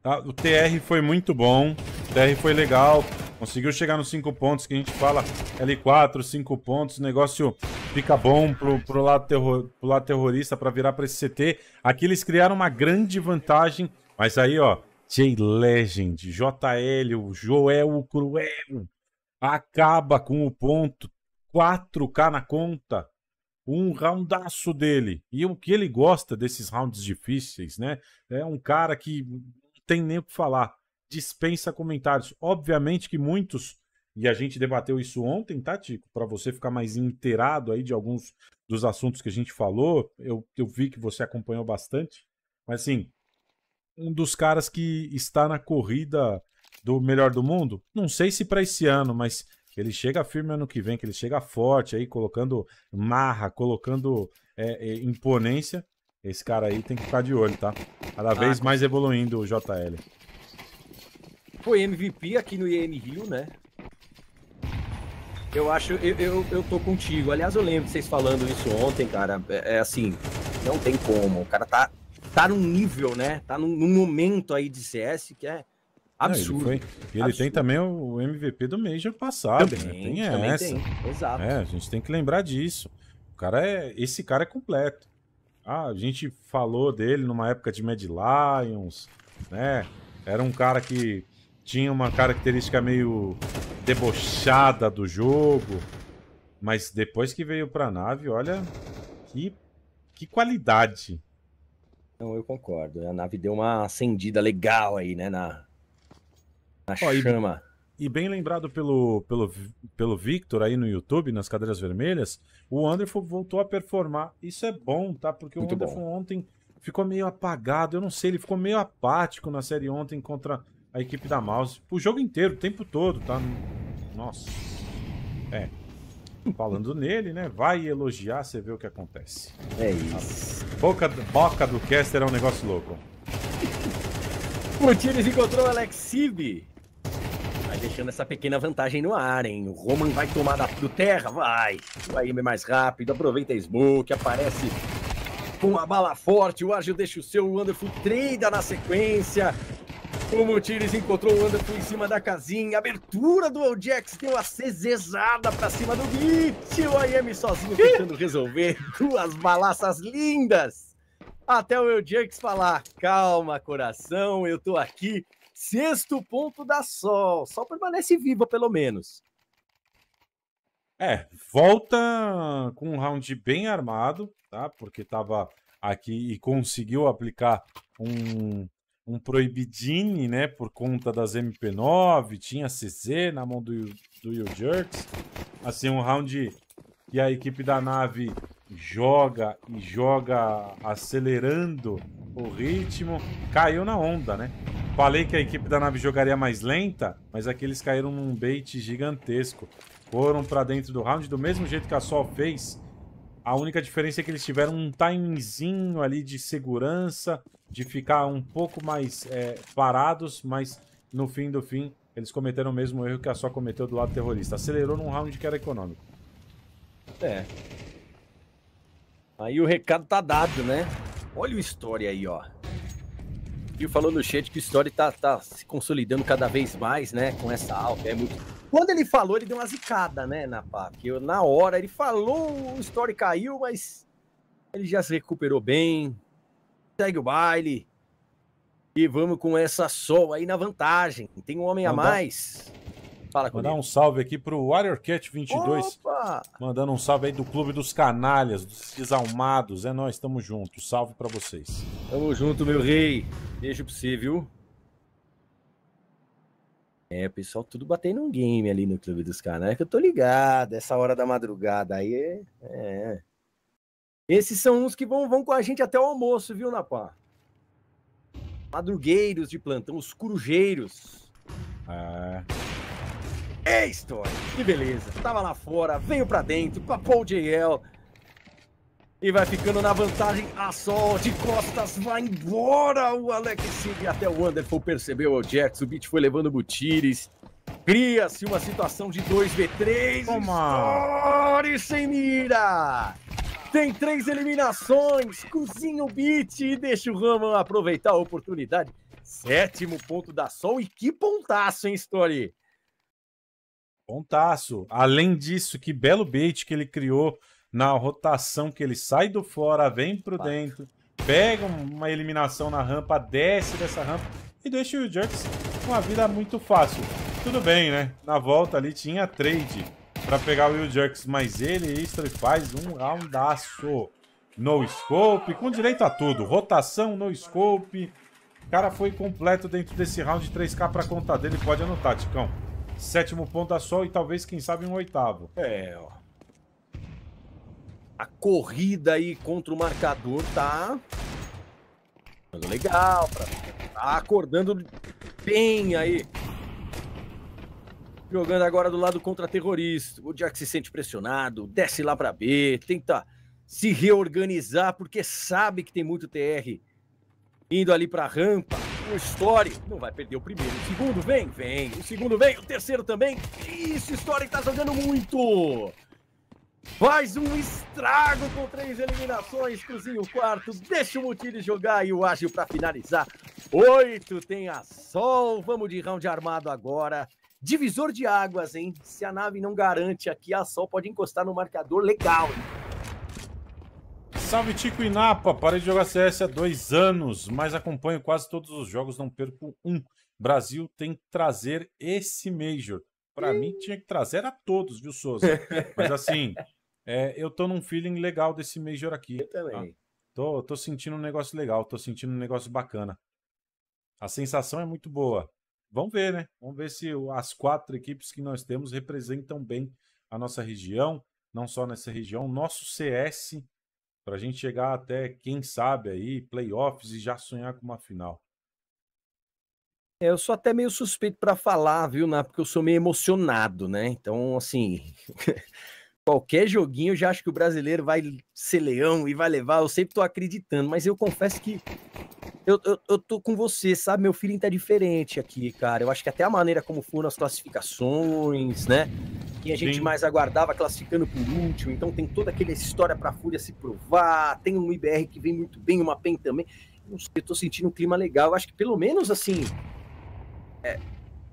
Tá? O TR foi muito bom. O TR foi legal. Conseguiu chegar nos 5 pontos, que a gente fala L4, 5 pontos. O negócio fica bom pro, pro, lado, terror, pro lado terrorista para virar para esse CT. Aqui eles criaram uma grande vantagem. Mas aí, ó, J Legend, JL, Joel Cruel, acaba com o ponto. 4K na conta. Um roundaço dele. E o que ele gosta desses rounds difíceis, né? É um cara que tem nem o que falar. Dispensa comentários. Obviamente que muitos, e a gente debateu isso ontem, tá, Tico? Para você ficar mais inteirado aí de alguns dos assuntos que a gente falou, eu, eu vi que você acompanhou bastante, mas assim, um dos caras que está na corrida do melhor do mundo, não sei se para esse ano, mas ele chega firme ano que vem, que ele chega forte aí, colocando marra, colocando é, é, imponência. Esse cara aí tem que ficar de olho, tá? Cada ah, vez mais evoluindo o JL. Foi MVP aqui no IN Rio, né? Eu acho, eu, eu, eu tô contigo. Aliás, eu lembro vocês falando isso ontem, cara. É, é assim, não tem como. O cara tá, tá num nível, né? Tá num, num momento aí de CS que é absurdo. É, ele, foi, ele absurdo. tem também o MVP do Major passado, também, né? Tem essa. Tem. Exato. É, a gente tem que lembrar disso. O cara é, esse cara é completo. Ah, a gente falou dele numa época de Mad Lions, né? Era um cara que tinha uma característica meio debochada do jogo, mas depois que veio pra nave, olha que, que qualidade. Não, eu concordo. Né? A nave deu uma acendida legal aí, né, na, na chama. E... E bem lembrado pelo, pelo, pelo Victor aí no YouTube, nas cadeiras vermelhas, o Anderson voltou a performar. Isso é bom, tá? Porque Muito o Anderson ontem ficou meio apagado. Eu não sei, ele ficou meio apático na série ontem contra a equipe da Mouse. O jogo inteiro, o tempo todo, tá? Nossa. É. Falando nele, né? Vai elogiar, você vê o que acontece. É isso. boca, boca do caster é um negócio louco. [LAUGHS] O Tires encontrou é Alex Sib deixando essa pequena vantagem no ar, hein? O Roman vai tomar da, do terra, vai. O AM é mais rápido, aproveita a smoke, aparece com uma bala forte. O Ágil deixa o seu, o Wonderful treina na sequência. o Mutiris encontrou o Wonderful em cima da casinha. Abertura do Aljax deu a cezezada pra cima do Git. O AM sozinho tentando resolver. [LAUGHS] Duas balaças lindas. Até o Aljax falar, calma coração, eu tô aqui Sexto ponto da Sol. Sol permanece viva, pelo menos. É, volta com um round bem armado, tá? Porque estava aqui e conseguiu aplicar um, um proibidine, né? Por conta das MP9, tinha cz na mão do, do jerks Assim, um round que a equipe da nave joga e joga acelerando o ritmo, caiu na onda, né? Falei que a equipe da nave jogaria mais lenta, mas aqui eles caíram num bait gigantesco. Foram para dentro do round do mesmo jeito que a Sol fez. A única diferença é que eles tiveram um timezinho ali de segurança, de ficar um pouco mais é, parados, mas no fim do fim eles cometeram o mesmo erro que a Sol cometeu do lado terrorista. Acelerou num round que era econômico. É, Aí o recado tá dado, né? Olha o Story aí, ó. E falou no chat que o Story tá, tá se consolidando cada vez mais, né? Com essa alta. É muito... Quando ele falou, ele deu uma zicada, né, na PAP? Eu, na hora, ele falou, o Story caiu, mas ele já se recuperou bem. Segue o baile. E vamos com essa sol aí na vantagem. Tem um homem a mais. Fala comigo. Mandar um salve aqui pro WarriorCat22. Mandando um salve aí do Clube dos Canalhas, dos Desalmados. É nós, tamo junto. Salve para vocês. Tamo junto, meu rei. Beijo pra você, viu? É, pessoal tudo batendo um game ali no Clube dos Canalhas, é que eu tô ligado, essa hora da madrugada aí é, é... Esses são uns que vão, vão com a gente até o almoço, viu, Napá? Madrugueiros de plantão, os corujeiros. É. É história. Que beleza. Tava lá fora, veio pra dentro, a o JL. E vai ficando na vantagem a sol de costas, vai embora o Alex Sig. Até o Wonderful percebeu o Jax. o Beat foi levando o Butires. Cria-se uma situação de 2v3. Toma! Story sem mira! Tem três eliminações, cozinha o Beat e deixa o Raman aproveitar a oportunidade. Sétimo ponto da Sol e que pontaço, hein, Story? Pontaço. Além disso, que belo bait que ele criou na rotação que ele sai do fora, vem pro dentro, pega uma eliminação na rampa, desce dessa rampa e deixa o Jerks com uma vida muito fácil. Tudo bem, né? Na volta ali tinha trade para pegar o Will Jerks, mas ele extra faz um roundaço. No scope, com direito a tudo. Rotação, no scope. O cara foi completo dentro desse round 3K para conta dele. Pode anotar, Ticão. Sétimo ponto da Sol e talvez, quem sabe, um oitavo. É, ó. A corrida aí contra o marcador tá. Legal, pra... tá acordando bem aí. Jogando agora do lado contra-terrorista. O Jack se sente pressionado, desce lá para B, tenta se reorganizar, porque sabe que tem muito TR indo ali para a rampa o Story não vai perder o primeiro. O segundo vem, vem. O segundo vem, o terceiro também. Isso, Story tá jogando muito. Faz um estrago com três eliminações, cozinha o quarto, deixa o Mutile jogar e o Ágil para finalizar. Oito tem a Sol, vamos de round armado agora. Divisor de águas, hein? Se a nave não garante aqui, a Sol pode encostar no marcador legal, hein? Salve Tico Inapa, parei de jogar CS há dois anos, mas acompanho quase todos os jogos, não perco um. Brasil tem que trazer esse Major. Para mim tinha que trazer a todos, viu, Souza? [LAUGHS] Mas assim, é, eu tô num feeling legal desse Major aqui. Eu tá? também. Tá? Tô, tô sentindo um negócio legal, tô sentindo um negócio bacana. A sensação é muito boa. Vamos ver, né? Vamos ver se as quatro equipes que nós temos representam bem a nossa região, não só nessa região, nosso CS para a gente chegar até, quem sabe, aí, playoffs e já sonhar com uma final. É, eu sou até meio suspeito para falar, viu, né? Porque eu sou meio emocionado, né? Então, assim, [LAUGHS] qualquer joguinho, eu já acho que o brasileiro vai ser leão e vai levar. Eu sempre tô acreditando, mas eu confesso que eu, eu, eu tô com você, sabe? Meu feeling tá diferente aqui, cara. Eu acho que até a maneira como foram as classificações, né? Quem a gente Sim. mais aguardava classificando por último. Então tem toda aquela história pra Fúria se provar. Tem um IBR que vem muito bem, uma PEN também. Não sei, eu tô sentindo um clima legal. Eu acho que pelo menos assim. É,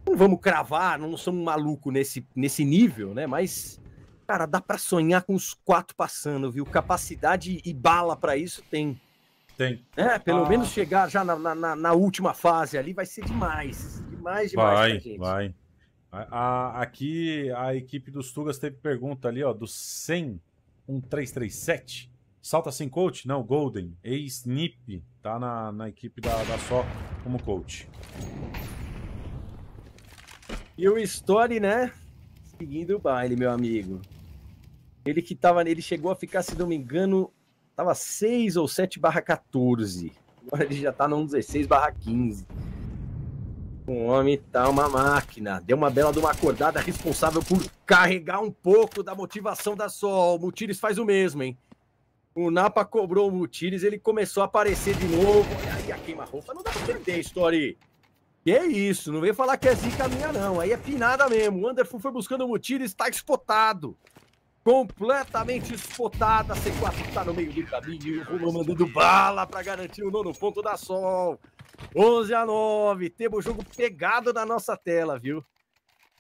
não vamos cravar, não somos maluco nesse, nesse nível, né? Mas Cara, dá para sonhar com os quatro passando, viu? Capacidade e bala para isso tem. Tem. É, pelo ah. menos chegar já na, na, na, última fase ali vai ser demais. Demais, demais vai, gente. Vai. A, a, aqui a equipe dos Tugas teve pergunta ali, ó, do 100 1337. Salta sem coach? Não, Golden. Ex-Nip. Tá na, na equipe da, da Só como coach. E o Story, né? Seguindo o baile, meu amigo. Ele que tava, ele chegou a ficar, se não me engano, tava 6 ou 7 barra 14. Agora ele já tá no 16 barra 15. O homem tá uma máquina. Deu uma bela de uma acordada responsável por carregar um pouco da motivação da Sol. O Mutires faz o mesmo, hein? O Napa cobrou o Mutires, ele começou a aparecer de novo. Olha aí a queima-roupa. Não dá pra perder, Story. Que isso, não vem falar que é zica minha, não. Aí é finada mesmo. O Anderson foi buscando o Mutires, tá espotado completamente espotada. C4 está no meio do caminho. Rumo mandando bala para garantir o nono ponto da Sol. 11 a 9. Temos o jogo pegado na nossa tela, viu?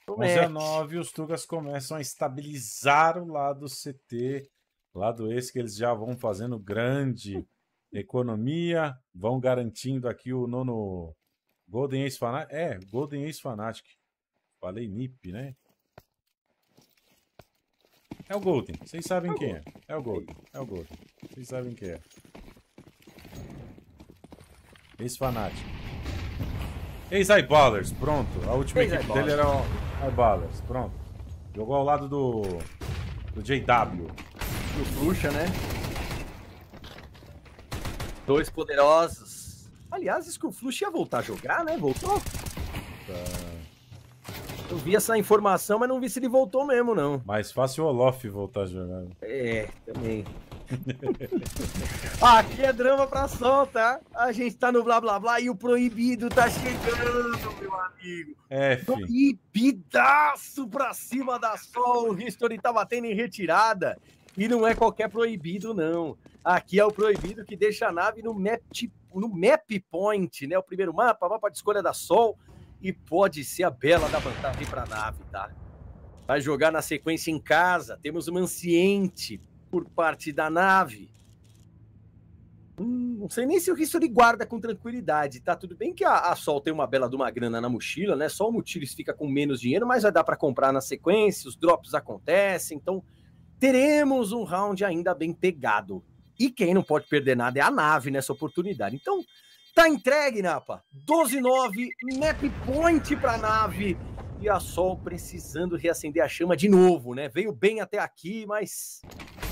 11 a 9. Os Tugas começam a estabilizar o lado CT. Lado esse que eles já vão fazendo grande economia. Vão garantindo aqui o nono Golden Ace Fanatic. É, Golden Ace Fanatic. Falei NIP, né? É o Golden. Vocês sabem é quem é. É o Golden. É o Golden. Vocês sabem quem é. Esse fanático. Ex-Eyeballers. Pronto. A última equipe dele era o Eyeballers. Pronto. Jogou ao lado do... Do JW. Do Fluxa, né? Dois poderosos. Aliás, isso que o Fluxa ia voltar a jogar, né? Voltou? Tá... Eu vi essa informação, mas não vi se ele voltou mesmo, não. Mais fácil o Olof voltar a jogar. É, também. [LAUGHS] Aqui é drama pra solta. Tá? A gente tá no blá blá blá e o proibido tá chegando, meu amigo. É, Proibidaço pra cima da sol. O History tá batendo em retirada. E não é qualquer proibido, não. Aqui é o proibido que deixa a nave no map, no map point, né? O primeiro mapa, mapa de escolha da Sol e pode ser a bela da vantagem para a nave, tá? Vai jogar na sequência em casa. Temos uma anciente por parte da nave. Hum, não sei nem se o History guarda com tranquilidade, tá? Tudo bem que a, a Sol tem uma bela de uma grana na mochila, né? Só o Mutilis fica com menos dinheiro, mas vai dar para comprar na sequência, os drops acontecem, então teremos um round ainda bem pegado. E quem não pode perder nada é a nave nessa oportunidade. Então, Tá entregue, Napa. 12-9, map point pra nave. E a Sol precisando reacender a chama de novo, né? Veio bem até aqui, mas...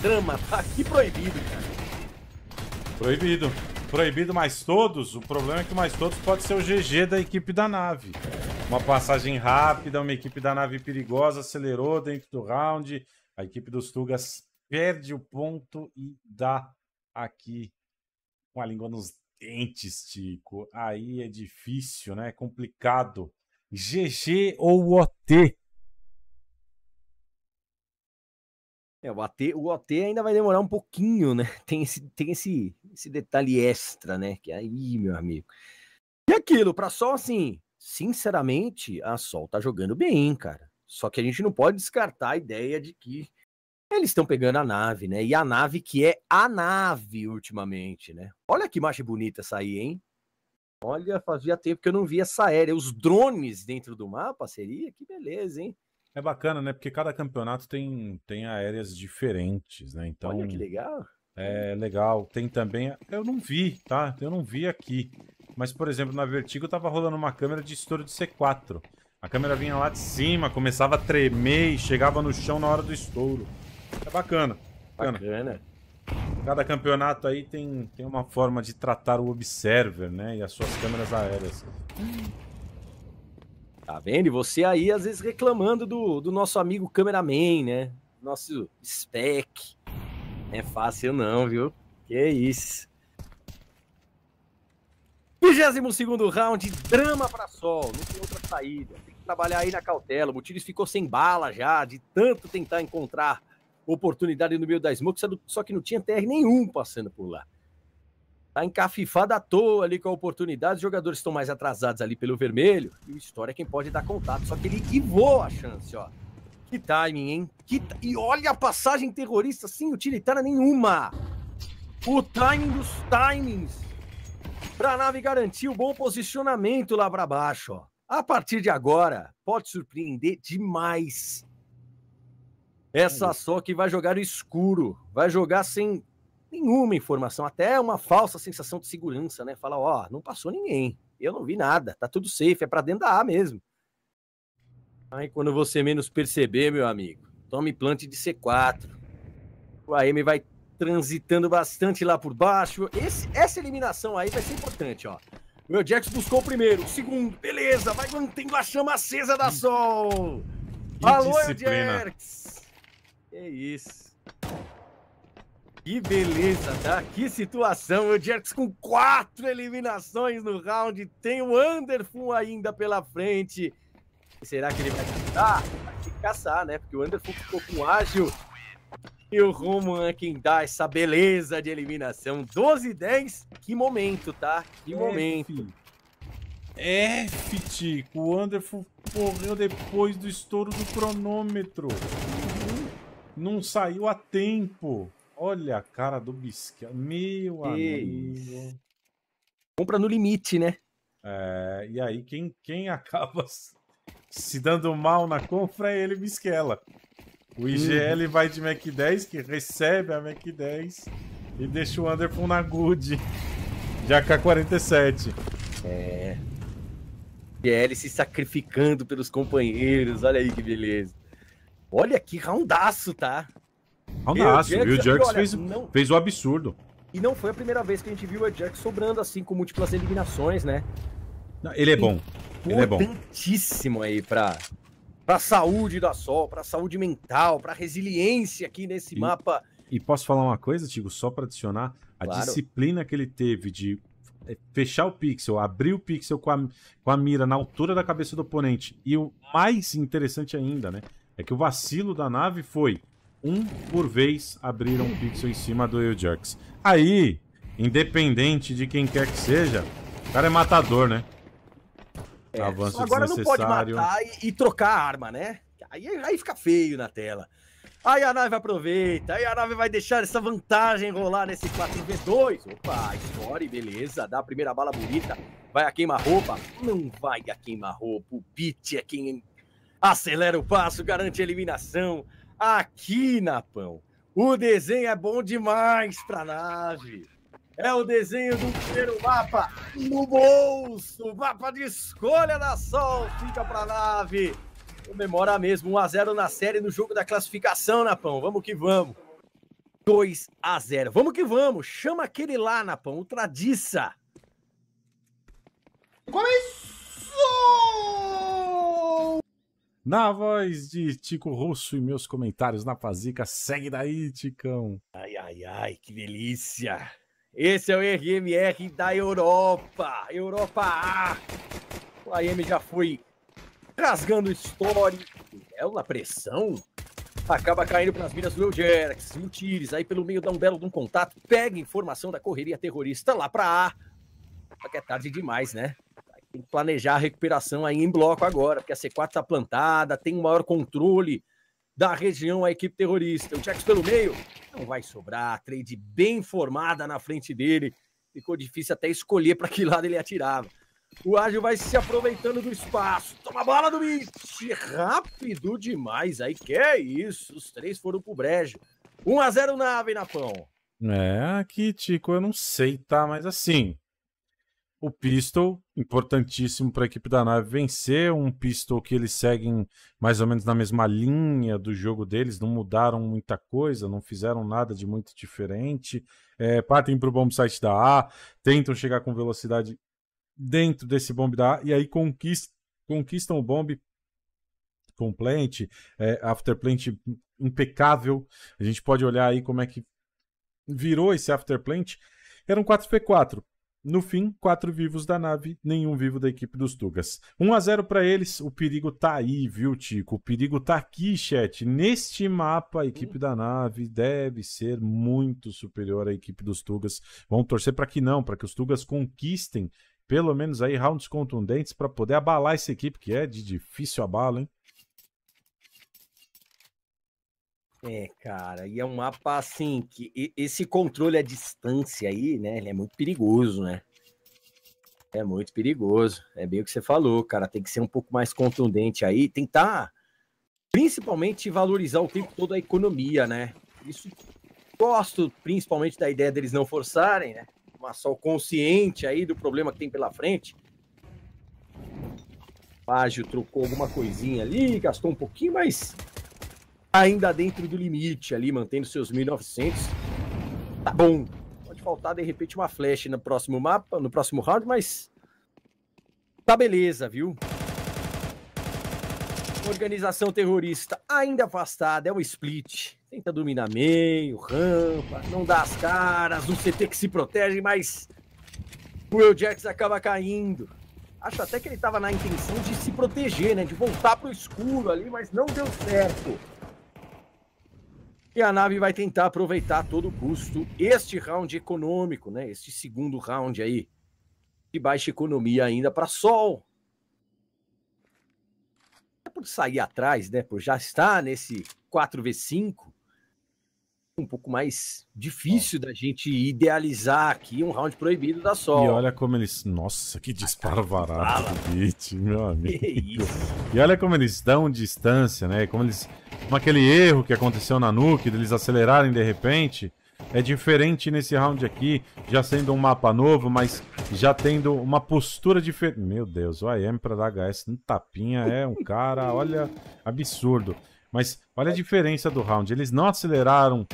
Drama, tá aqui proibido, cara. Proibido. Proibido mais todos. O problema é que mais todos pode ser o GG da equipe da nave. Uma passagem rápida, uma equipe da nave perigosa, acelerou dentro do round. A equipe dos Tugas perde o ponto e dá aqui com a língua nos quentes, Tico. Aí é difícil, né? É complicado. GG ou OT? É, o AT, o OT ainda vai demorar um pouquinho, né? [LAUGHS] Tem esse, tem esse, esse detalhe extra, né? Que aí, meu amigo. E aquilo, pra Sol, assim, sinceramente, a Sol tá jogando bem, cara. Só que a gente não pode descartar a ideia de que eles estão pegando a nave, né? E a nave que é a nave ultimamente, né? Olha que marcha bonita essa aí, hein? Olha, fazia tempo que eu não via essa aérea. Os drones dentro do mapa seria? Que beleza, hein? É bacana, né? Porque cada campeonato tem, tem aéreas diferentes, né? Então, Olha que legal. É legal. Tem também. Eu não vi, tá? Eu não vi aqui. Mas, por exemplo, na Vertigo tava rolando uma câmera de estouro de C4. A câmera vinha lá de cima, começava a tremer e chegava no chão na hora do estouro. É bacana. Bacana. bacana. Cada campeonato aí tem, tem uma forma de tratar o observer, né? E as suas câmeras aéreas. Tá vendo? E você aí, às vezes, reclamando do, do nosso amigo cameraman, né? Nosso spec. Não é fácil não, viu? Que isso. 22 round, drama para sol, não tem outra saída. Tem que trabalhar aí na cautela. O Mutilis ficou sem bala já, de tanto tentar encontrar oportunidade no meio da smoke, só que não tinha TR nenhum passando por lá. Tá encafifado à toa ali com a oportunidade, os jogadores estão mais atrasados ali pelo vermelho, e o história é quem pode dar contato, só que ele esquivou a chance, ó. Que timing, hein? Que e olha a passagem terrorista sem utilitária nenhuma. O timing dos timings. Para nave garantir o bom posicionamento lá para baixo. Ó. A partir de agora, pode surpreender demais essa uhum. só que vai jogar escuro, vai jogar sem nenhuma informação, até uma falsa sensação de segurança, né? Fala, ó, não passou ninguém, eu não vi nada, tá tudo safe, é pra dentro da A mesmo. Aí quando você menos perceber, meu amigo, tome plante de C4. O AM vai transitando bastante lá por baixo. Esse, essa eliminação aí vai ser importante, ó. O meu Jax buscou o primeiro, o segundo, beleza, vai mantendo a chama acesa da hum. Sol. Que Alô, disciplina. Jax! É isso. Que beleza, tá? Que situação. O Jerks com quatro eliminações no round. Tem o Anderson ainda pela frente. será que ele vai caçar? Vai ter que caçar, né? Porque o Anderson ficou com ágil. E o Roman é quem dá essa beleza de eliminação. 12 e 10. Que momento, tá? Que é, momento. F. pitico, é, Tico. O Anderson correu depois do estouro do cronômetro. Não saiu a tempo. Olha a cara do biscuit. Meu amigo. Compra no limite, né? É, e aí quem, quem acaba [LAUGHS] se dando mal na compra é ele, Bisquela. O IGL hum. vai de Mac 10, que recebe a Mac 10 e deixa o Anderson na good de AK-47. É. IGL se sacrificando pelos companheiros, olha aí que beleza. Olha que roundaço, tá? Roundaço. E o Jerks fez, não... fez o absurdo. E não foi a primeira vez que a gente viu o Jerks sobrando assim, com múltiplas eliminações, né? Não, ele é bom. Ele é bom. Importantíssimo aí pra, pra saúde da Sol, pra saúde mental, pra resiliência aqui nesse e, mapa. E posso falar uma coisa, Tigo, só pra adicionar? A claro. disciplina que ele teve de é, fechar o pixel, abrir o pixel com a, com a mira na altura da cabeça do oponente. E o mais interessante ainda, né? É que o vacilo da nave foi um por vez abrir um pixel em cima do Eujax. Aí, independente de quem quer que seja, o cara é matador, né? É, Avanço agora não pode matar e, e, trocar a arma, né? Aí, aí fica feio na tela. Aí a nave aproveita, aí a nave vai deixar essa vantagem rolar nesse 4v2. Opa, story, beleza, dá a primeira bala bonita, vai a queima-roupa. Não vai a queima-roupa, o Pete é quem acelera o passo, garante a eliminação. Aqui, Napão, o desenho é bom demais para nave. É o desenho do primeiro mapa no bolso. Mapa de escolha da Sol. Fica para nave. Comemora mesmo. 1x0 na série no jogo da classificação, Napão. Vamos que vamos. 2 a 0 Vamos que vamos. Chama aquele lá, Napão. O Tradiça. Começou! Na voz de Tico Russo e meus comentários na Fazica. Segue daí, Ticão. Ai, ai, ai, que delícia. Esse é o RMR da Europa. Europa A. O AM já foi rasgando história. É uma pressão. Acaba caindo para as minas do Eugerex e Tires. Aí, pelo meio, dá um belo de um contato. Pega informação da correria terrorista lá para A. Só que é tarde demais, né? tem que planejar a recuperação aí em bloco agora, porque a C4 está plantada, tem um maior controle da região a equipe terrorista. O Jax pelo meio não vai sobrar, trade bem formada na frente dele. Ficou difícil até escolher para que lado ele atirava. O Ágil vai se aproveitando do espaço. Toma a bola do Mitch. Rápido demais. Aí que é isso. Os três foram pro brejo. 1 a 0 na Ave Napão. É, aqui, Tico, eu não sei, tá? Mas assim, o pistol, importantíssimo para a equipe da nave vencer, um pistol que eles seguem mais ou menos na mesma linha do jogo deles, não mudaram muita coisa, não fizeram nada de muito diferente, é, partem para o bomb site da A, tentam chegar com velocidade dentro desse bomb da A, e aí conquist, conquistam o bomb com plant, é, after plant impecável, a gente pode olhar aí como é que virou esse after plant, era um 4v4, no fim, quatro vivos da nave, nenhum vivo da equipe dos Tugas. 1 a 0 para eles. O perigo tá aí, viu, Tico? O perigo tá aqui, chat. Neste mapa, a equipe hum. da nave deve ser muito superior à equipe dos Tugas. Vamos torcer para que não, para que os Tugas conquistem pelo menos aí rounds contundentes para poder abalar essa equipe que é de difícil abalo, hein? É, cara, e é um mapa assim que esse controle à distância aí, né? Ele é muito perigoso, né? É muito perigoso. É bem o que você falou, cara. Tem que ser um pouco mais contundente aí, tentar principalmente valorizar o tempo todo a economia, né? Isso gosto principalmente da ideia deles não forçarem, né? Mas só consciente aí do problema que tem pela frente. Págio trocou alguma coisinha ali, gastou um pouquinho, mas ainda dentro do limite ali, mantendo seus 1.900. Tá bom. Pode faltar, de repente, uma flash no próximo mapa, no próximo round, mas... Tá beleza, viu? Organização terrorista ainda afastada, é um split. Tenta dominar meio, rampa, não dá as caras, um CT que se protege, mas... O Will acaba caindo. Acho até que ele estava na intenção de se proteger, né? De voltar pro escuro ali, mas não deu certo. E a nave vai tentar aproveitar a todo custo este round econômico, né? Este segundo round aí de baixa economia ainda para Sol. É por sair atrás, né? Por já estar nesse 4v5 um pouco mais difícil da gente idealizar aqui um round proibido da Sol. E olha como eles. Nossa, que disparo varado do Beat, meu amigo. E olha como eles dão distância, né? Como eles. Como aquele erro que aconteceu na Nuke, deles acelerarem de repente. É diferente nesse round aqui, já sendo um mapa novo, mas já tendo uma postura diferente. Meu Deus, o am para dar HS no tapinha é um cara, olha, absurdo. Mas olha a diferença do round. Eles não aceleraram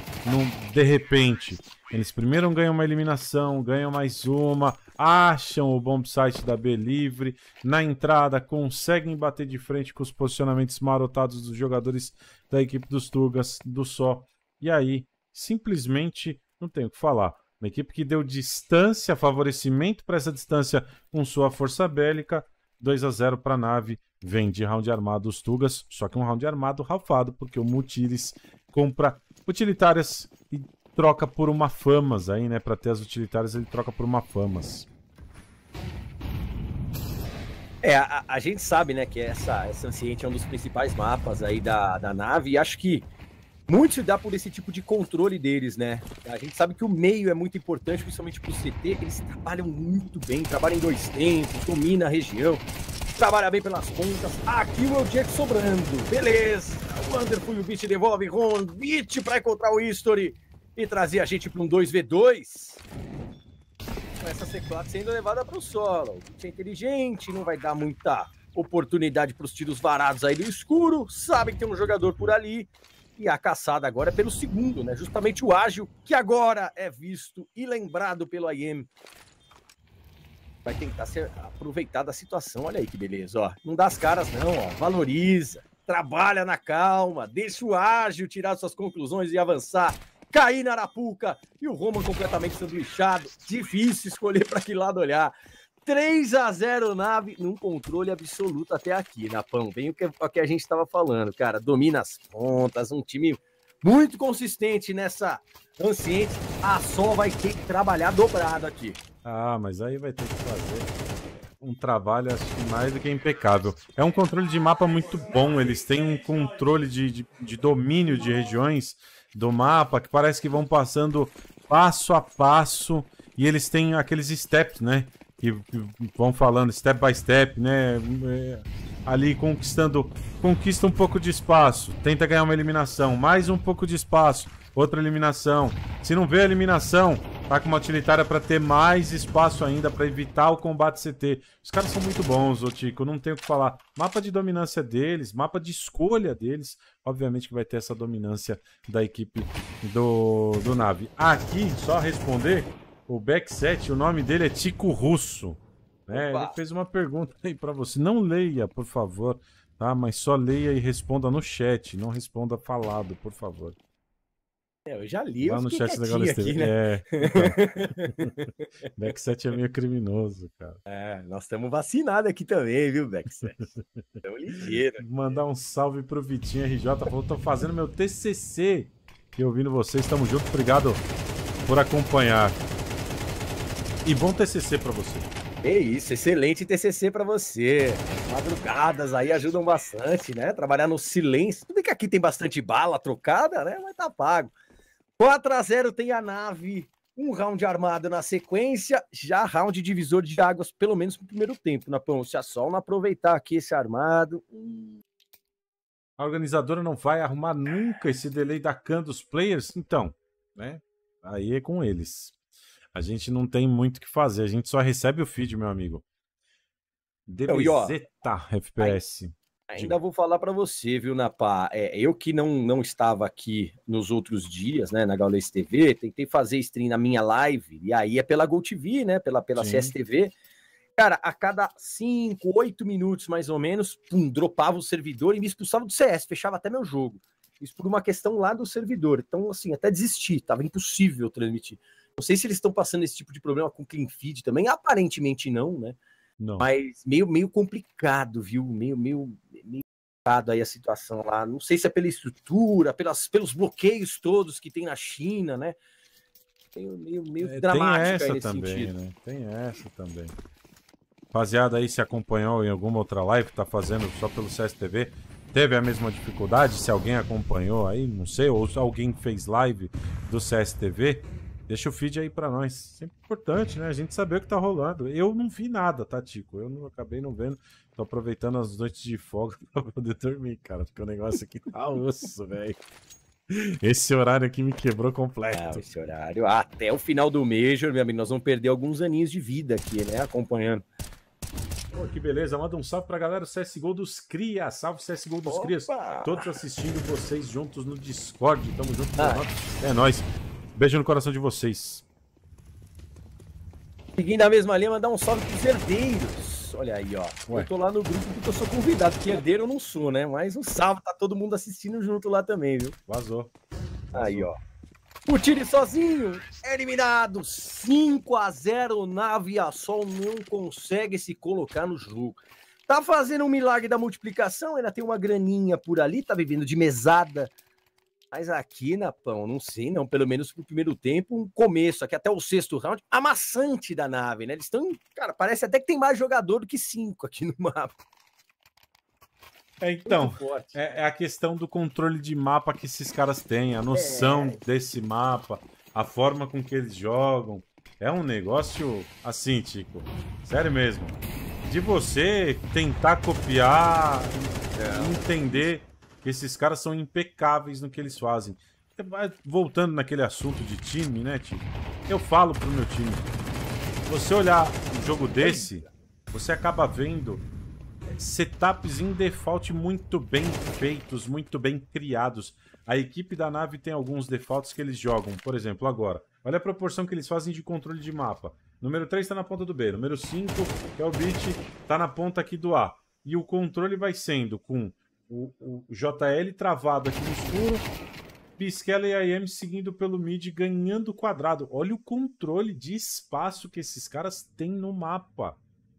de repente. Eles primeiro ganham uma eliminação, ganham mais uma, acham o bombsite da B livre. Na entrada, conseguem bater de frente com os posicionamentos marotados dos jogadores da equipe dos Tugas, do Só. E aí, simplesmente, não tenho o que falar. Uma equipe que deu distância, favorecimento para essa distância com sua força bélica. 2 a 0 para a nave vem de round armado os Tugas, só que um round armado ralfado, porque o Mutilis compra utilitárias e troca por uma famas aí, né? Pra ter as utilitárias ele troca por uma famas. É, a, a gente sabe, né, que essa, esse ambiente é um dos principais mapas aí da, da nave, e acho que muito se dá por esse tipo de controle deles, né? A gente sabe que o meio é muito importante, principalmente pro CT, eles trabalham muito bem, trabalham em dois tempos, domina a região trabalha bem pelas pontas. Aqui o Jack sobrando. Beleza. O Wonderful e o Beat devolve Ron Beat para encontrar o History e trazer a gente para um 2v2. Com essa C4 sendo levada para o solo. O Beat é inteligente, não vai dar muita oportunidade para os tiros varados aí do escuro. Sabe que tem um jogador por ali. E a caçada agora é pelo segundo, né? Justamente o ágil, que agora é visto e lembrado pelo IM vai tentar ser aproveitar da situação. Olha aí que beleza, ó. Não dá as caras, não, ó. Valoriza, trabalha na calma, deixa o ágil tirar suas conclusões e avançar. Cair na Arapuca e o Roman completamente sanduichado. Difícil escolher para que lado olhar. 3 a 0 nave, num controle absoluto até aqui, Napão. Né, Vem o que, o que a gente estava falando, cara. Domina as pontas, um time muito consistente nessa Anciente. A Sol vai ter que trabalhar dobrado aqui. Ah, mas aí vai ter que fazer um trabalho, acho que mais do que impecável. É um controle de mapa muito bom, eles têm um controle de, de, de domínio de regiões do mapa que parece que vão passando passo a passo e eles têm aqueles steps, né? Que vão falando step by step, né? É, ali conquistando, conquista um pouco de espaço, tenta ganhar uma eliminação, mais um pouco de espaço Outra eliminação. Se não vê a eliminação, tá com uma utilitária pra ter mais espaço ainda, pra evitar o combate CT. Os caras são muito bons, ô Tico, não tenho o que falar. Mapa de dominância deles, mapa de escolha deles. Obviamente que vai ter essa dominância da equipe do, do Nave. Aqui, só responder, o Backset, o nome dele é Tico Russo. É, ele fez uma pergunta aí pra você. Não leia, por favor, tá? Mas só leia e responda no chat, não responda falado, por favor. É, eu já li. Lá no chat da Galisteu. Aqui, né? É. Então. [LAUGHS] Backset é meio criminoso, cara. É, nós estamos vacinados aqui também, viu, Backset? Estamos ligeiros. Mandar um salve pro Vitinho RJ. Falou, tô fazendo meu TCC e ouvindo vocês. Tamo junto. Obrigado por acompanhar. E bom TCC para você. É isso, excelente TCC para você. Madrugadas aí ajudam bastante, né? Trabalhar no silêncio. Tudo que aqui tem bastante bala trocada, né? Mas tá pago. 4 a 0 tem a nave. Um round armado na sequência, já round divisor de águas, pelo menos no primeiro tempo, Napão. Né, Se a Sol não aproveitar aqui esse armado. A organizadora não vai arrumar nunca esse delay da CAN dos players? Então, né? Aí é com eles. A gente não tem muito o que fazer, a gente só recebe o feed, meu amigo. Então, DBZ FPS. Ainda vou falar para você, viu, Napá? É, eu que não, não estava aqui nos outros dias, né, na Gaules TV, tentei fazer stream na minha live, e aí é pela GoTV, né, pela, pela CSTV. Cara, a cada 5, 8 minutos mais ou menos, pum, dropava o servidor e me expulsava do CS, fechava até meu jogo. Isso por uma questão lá do servidor. Então, assim, até desisti, tava impossível transmitir. Não sei se eles estão passando esse tipo de problema com o Clean Feed também, aparentemente não, né? Não. Mas meio, meio complicado, viu? Meio, meio, meio complicado aí a situação lá. Não sei se é pela estrutura, pelas, pelos bloqueios todos que tem na China, né? Tem meio, meio é, dramático tem essa nesse também, sentido. Né? Tem essa também. Rapaziada aí se acompanhou em alguma outra live tá fazendo só pelo CSTV, teve a mesma dificuldade? Se alguém acompanhou aí, não sei, ou se alguém fez live do CSTV, Deixa o feed aí para nós. Sempre é importante, né? A gente saber o que tá rolando. Eu não vi nada, tá, Tico? Eu não, acabei não vendo. Tô aproveitando as noites de folga [LAUGHS] pra poder dormir, cara. Porque o negócio aqui tá osso, velho. Esse horário aqui me quebrou completo. Ah, esse horário. Até o final do Major, meu amigo, nós vamos perder alguns aninhos de vida aqui, né? Acompanhando. Pô, que beleza. Manda um salve pra galera do CSGO dos Cria. Salve CSGO dos Opa! Crias. Todos assistindo vocês juntos no Discord. Tamo junto. Ah. É nóis. Beijo no coração de vocês. Seguindo a mesma linha, mandar um salve pros herdeiros. Olha aí, ó. Ué. Eu tô lá no grupo porque eu sou convidado, porque herdeiro eu não sou, né? Mas um salve, tá todo mundo assistindo junto lá também, viu? Vazou. Aí, ó. O Tire sozinho, eliminado. 5 a 0 na sol não consegue se colocar no jogo. Tá fazendo um milagre da multiplicação, ainda tem uma graninha por ali, tá vivendo de mesada mas aqui, Napão, não sei, não. Pelo menos no primeiro tempo, um começo aqui até o sexto round, amassante da nave, né? Eles estão. Cara, parece até que tem mais jogador do que cinco aqui no [LAUGHS] mapa. É, então, é, é, a questão do controle de mapa que esses caras têm, a noção é. desse mapa, a forma com que eles jogam. É um negócio assim, Tico. Sério mesmo. De você tentar copiar, entender. Esses caras são impecáveis no que eles fazem. Voltando naquele assunto de time, né, Tio? Eu falo pro meu time. Você olhar um jogo desse, você acaba vendo setups em default muito bem feitos, muito bem criados. A equipe da nave tem alguns defaults que eles jogam. Por exemplo, agora. Olha a proporção que eles fazem de controle de mapa. Número 3 está na ponta do B. Número 5, que é o beat, está na ponta aqui do A. E o controle vai sendo com o, o JL travado aqui no escuro. Pisquela e IM seguindo pelo mid, ganhando quadrado. Olha o controle de espaço que esses caras têm no mapa.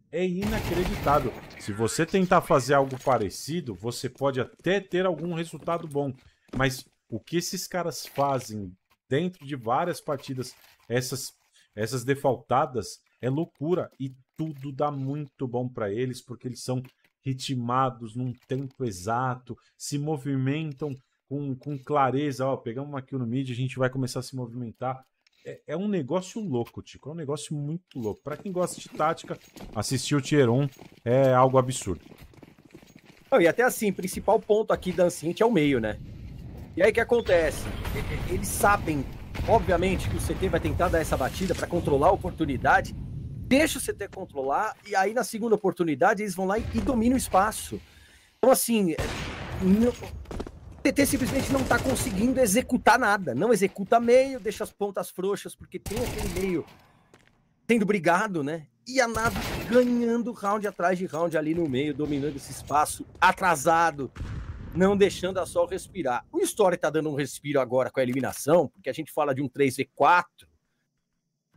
É inacreditável. Se você tentar fazer algo parecido, você pode até ter algum resultado bom. Mas o que esses caras fazem dentro de várias partidas, essas, essas defaltadas, é loucura. E tudo dá muito bom para eles, porque eles são ritmados num tempo exato, se movimentam com, com clareza. Ó, pegamos aqui no mid, a gente vai começar a se movimentar. É, é um negócio louco, Tico. É um negócio muito louco. Para quem gosta de tática, assistir o Tier 1 é algo absurdo. Não, e até assim, principal ponto aqui da Ancient é o meio, né? E aí o que acontece? Eles sabem, obviamente, que o CT vai tentar dar essa batida para controlar a oportunidade, deixa o CT controlar, e aí na segunda oportunidade eles vão lá e, e dominam o espaço. Então, assim, é, não, o CT simplesmente não está conseguindo executar nada. Não executa meio, deixa as pontas frouxas, porque tem aquele meio sendo brigado, né? E a Nave ganhando round atrás de round ali no meio, dominando esse espaço atrasado, não deixando a Sol respirar. O Story tá dando um respiro agora com a eliminação, porque a gente fala de um 3v4,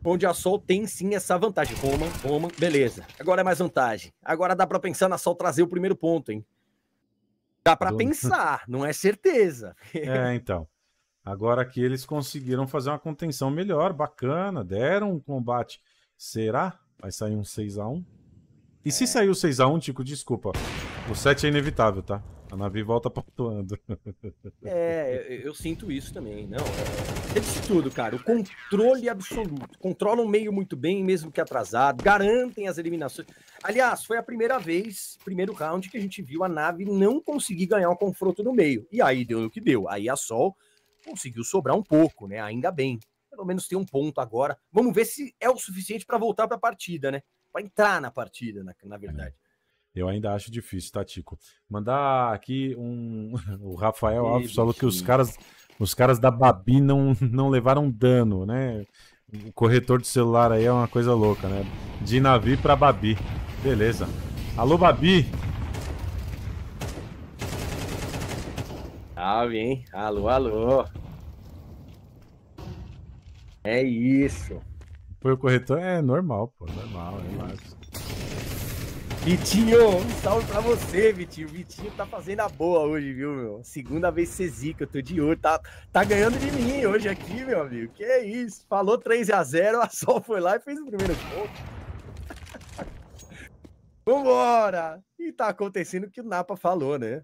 Onde a Sol tem sim essa vantagem. Roman, Roman, beleza. Agora é mais vantagem. Agora dá para pensar na Sol trazer o primeiro ponto, hein? Dá para pensar, não é certeza. [LAUGHS] É, então. Agora que eles conseguiram fazer uma contenção melhor, bacana, deram um combate. Será? Vai sair um 6 a 1 E é. se sair o 6 a 1 Tico, desculpa. O 7 é inevitável, tá? A nave volta pontuando. É, eu, eu sinto isso também. Não, teve é, é tudo, cara. O controle absoluto. Controlam o meio muito bem, mesmo que atrasado. Garantem as eliminações. Aliás, foi a primeira vez, primeiro round, que a gente viu a nave não conseguir ganhar um confronto no meio. E aí deu o que deu. Aí a Sol conseguiu sobrar um pouco, né? Ainda bem. Pelo menos tem um ponto agora. Vamos ver se é o suficiente para voltar para a partida, né? Para entrar na partida, na, na verdade. É. Eu ainda acho difícil, tá, Tico? Mandar aqui um. [LAUGHS] O Rafael Alves Ele, falou que os caras, os caras da Babi não, não levaram dano, né? O corretor de celular aí é uma coisa louca, né? De navio pra Babi. Beleza. Alô, Babi! Salve, hein? Alô, alô! É isso! Foi o corretor? É normal, pô, normal, é mais. Vitinho, um salve pra você, Vitinho. Vitinho tá fazendo a boa hoje, viu, meu? Segunda vez você zica, eu tô de olho. Tá, tá ganhando de mim hoje aqui, meu amigo. Que isso? Falou 3 a 0 a Sol foi lá e fez o primeiro gol. [LAUGHS] Vambora! E tá acontecendo o que o Napa falou, né?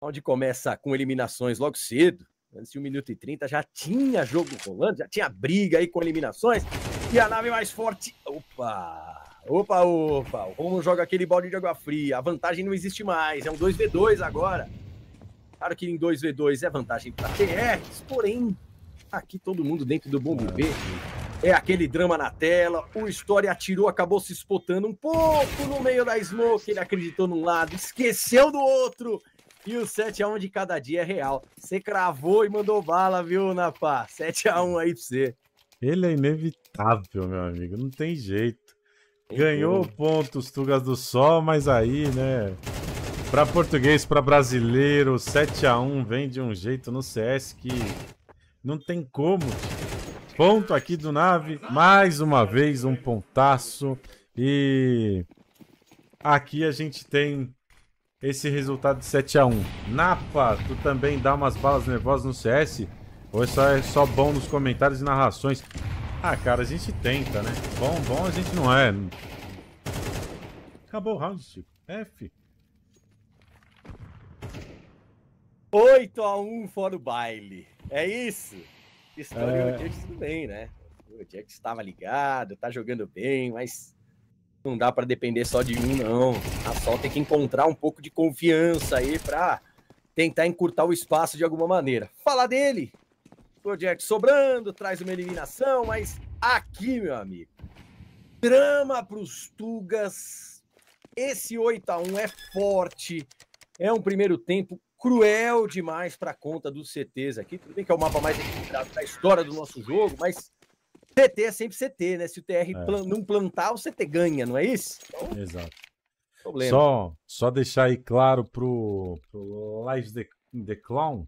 Onde começa com eliminações logo cedo, antes de 1 minuto e 30, já tinha jogo rolando, já tinha briga aí com eliminações. E a nave mais forte. Opa! Opa, opa, o Romulo joga aquele balde de água fria. A vantagem não existe mais, é um 2v2 agora. Claro que em 2v2 é vantagem para TRs, porém, aqui todo mundo dentro do bombe B. É aquele drama na tela, o Story atirou, acabou se espotando um pouco no meio da smoke, ele acreditou num lado, esqueceu do outro, e o 7x1 de cada dia é real. Você cravou e mandou bala, viu, Napa? 7x1 aí pra você. Ele é inevitável, meu amigo. Não tem jeito. Ganhou pontos Tugas do Sol, mas aí, né? Para português, para brasileiro, 7 a 1 vem de um jeito no CS que não tem como. Ponto aqui do Nave, mais uma vez um pontaço e aqui a gente tem esse resultado de 7 a 1. Napa, tu também dá umas balas nervosas no CS? Ou isso é, é só bom nos comentários e narrações? Ah, cara, a gente tenta, né? Bom, bom a gente não é. Acabou o round, Chico. F. 8 a 1 fora o baile. É isso. História é... o Jack tudo bem, né? O Jack estava ligado, tá jogando bem, mas não dá para depender só de um, não. A Sol tem que encontrar um pouco de confiança aí para tentar encurtar o espaço de alguma maneira. Fala dele, diretor sobrando, traz uma eliminação, mas aqui, meu amigo, drama pros Tugas. Esse 8 a 1 é forte, é um primeiro tempo cruel demais para conta dos CTs aqui. Tudo bem que é o mapa mais equilibrado da história do nosso jogo, mas CT é sempre CT, né? Se o TR é. plan não plantar, o CT ganha, não é isso? Então, Exato. Problema. Só, só deixar aí claro pro, o Live the, the Clown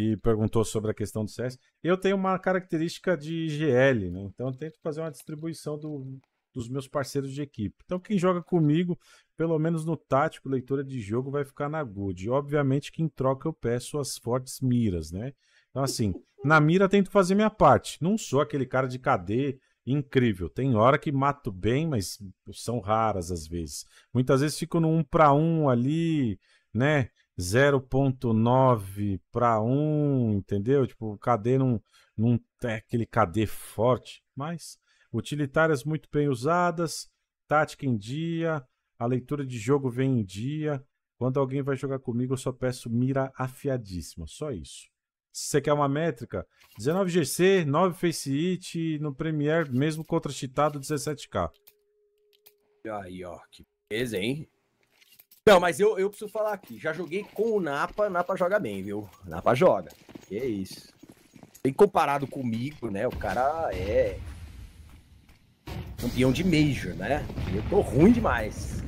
que perguntou sobre a questão do CS. Eu tenho uma característica de GL, né? Então eu tento fazer uma distribuição do, dos meus parceiros de equipe. Então quem joga comigo, pelo menos no tático, leitura de jogo, vai ficar na Good. Obviamente que em troca eu peço as fortes miras, né? Então assim, na mira tento fazer minha parte. Não sou aquele cara de cadê incrível. Tem hora que mato bem, mas são raras às vezes. Muitas vezes fico no um para um ali, né? 0.9 para 1, entendeu? Tipo, o KD não, não é aquele KD forte, mas utilitárias muito bem usadas, tática em dia, a leitura de jogo vem em dia. Quando alguém vai jogar comigo, eu só peço mira afiadíssima, só isso. Se você quer uma métrica, 19 GC, 9 Face Hit, no Premiere, mesmo contra cheatado, 17k. Aí, ó, que beleza, hein? Não, mas eu, eu preciso falar aqui. Já joguei com o Napa. Napa joga bem, viu? Napa joga. Que é isso. Bem comparado comigo, né? O cara é campeão de Major, né? Eu tô ruim demais.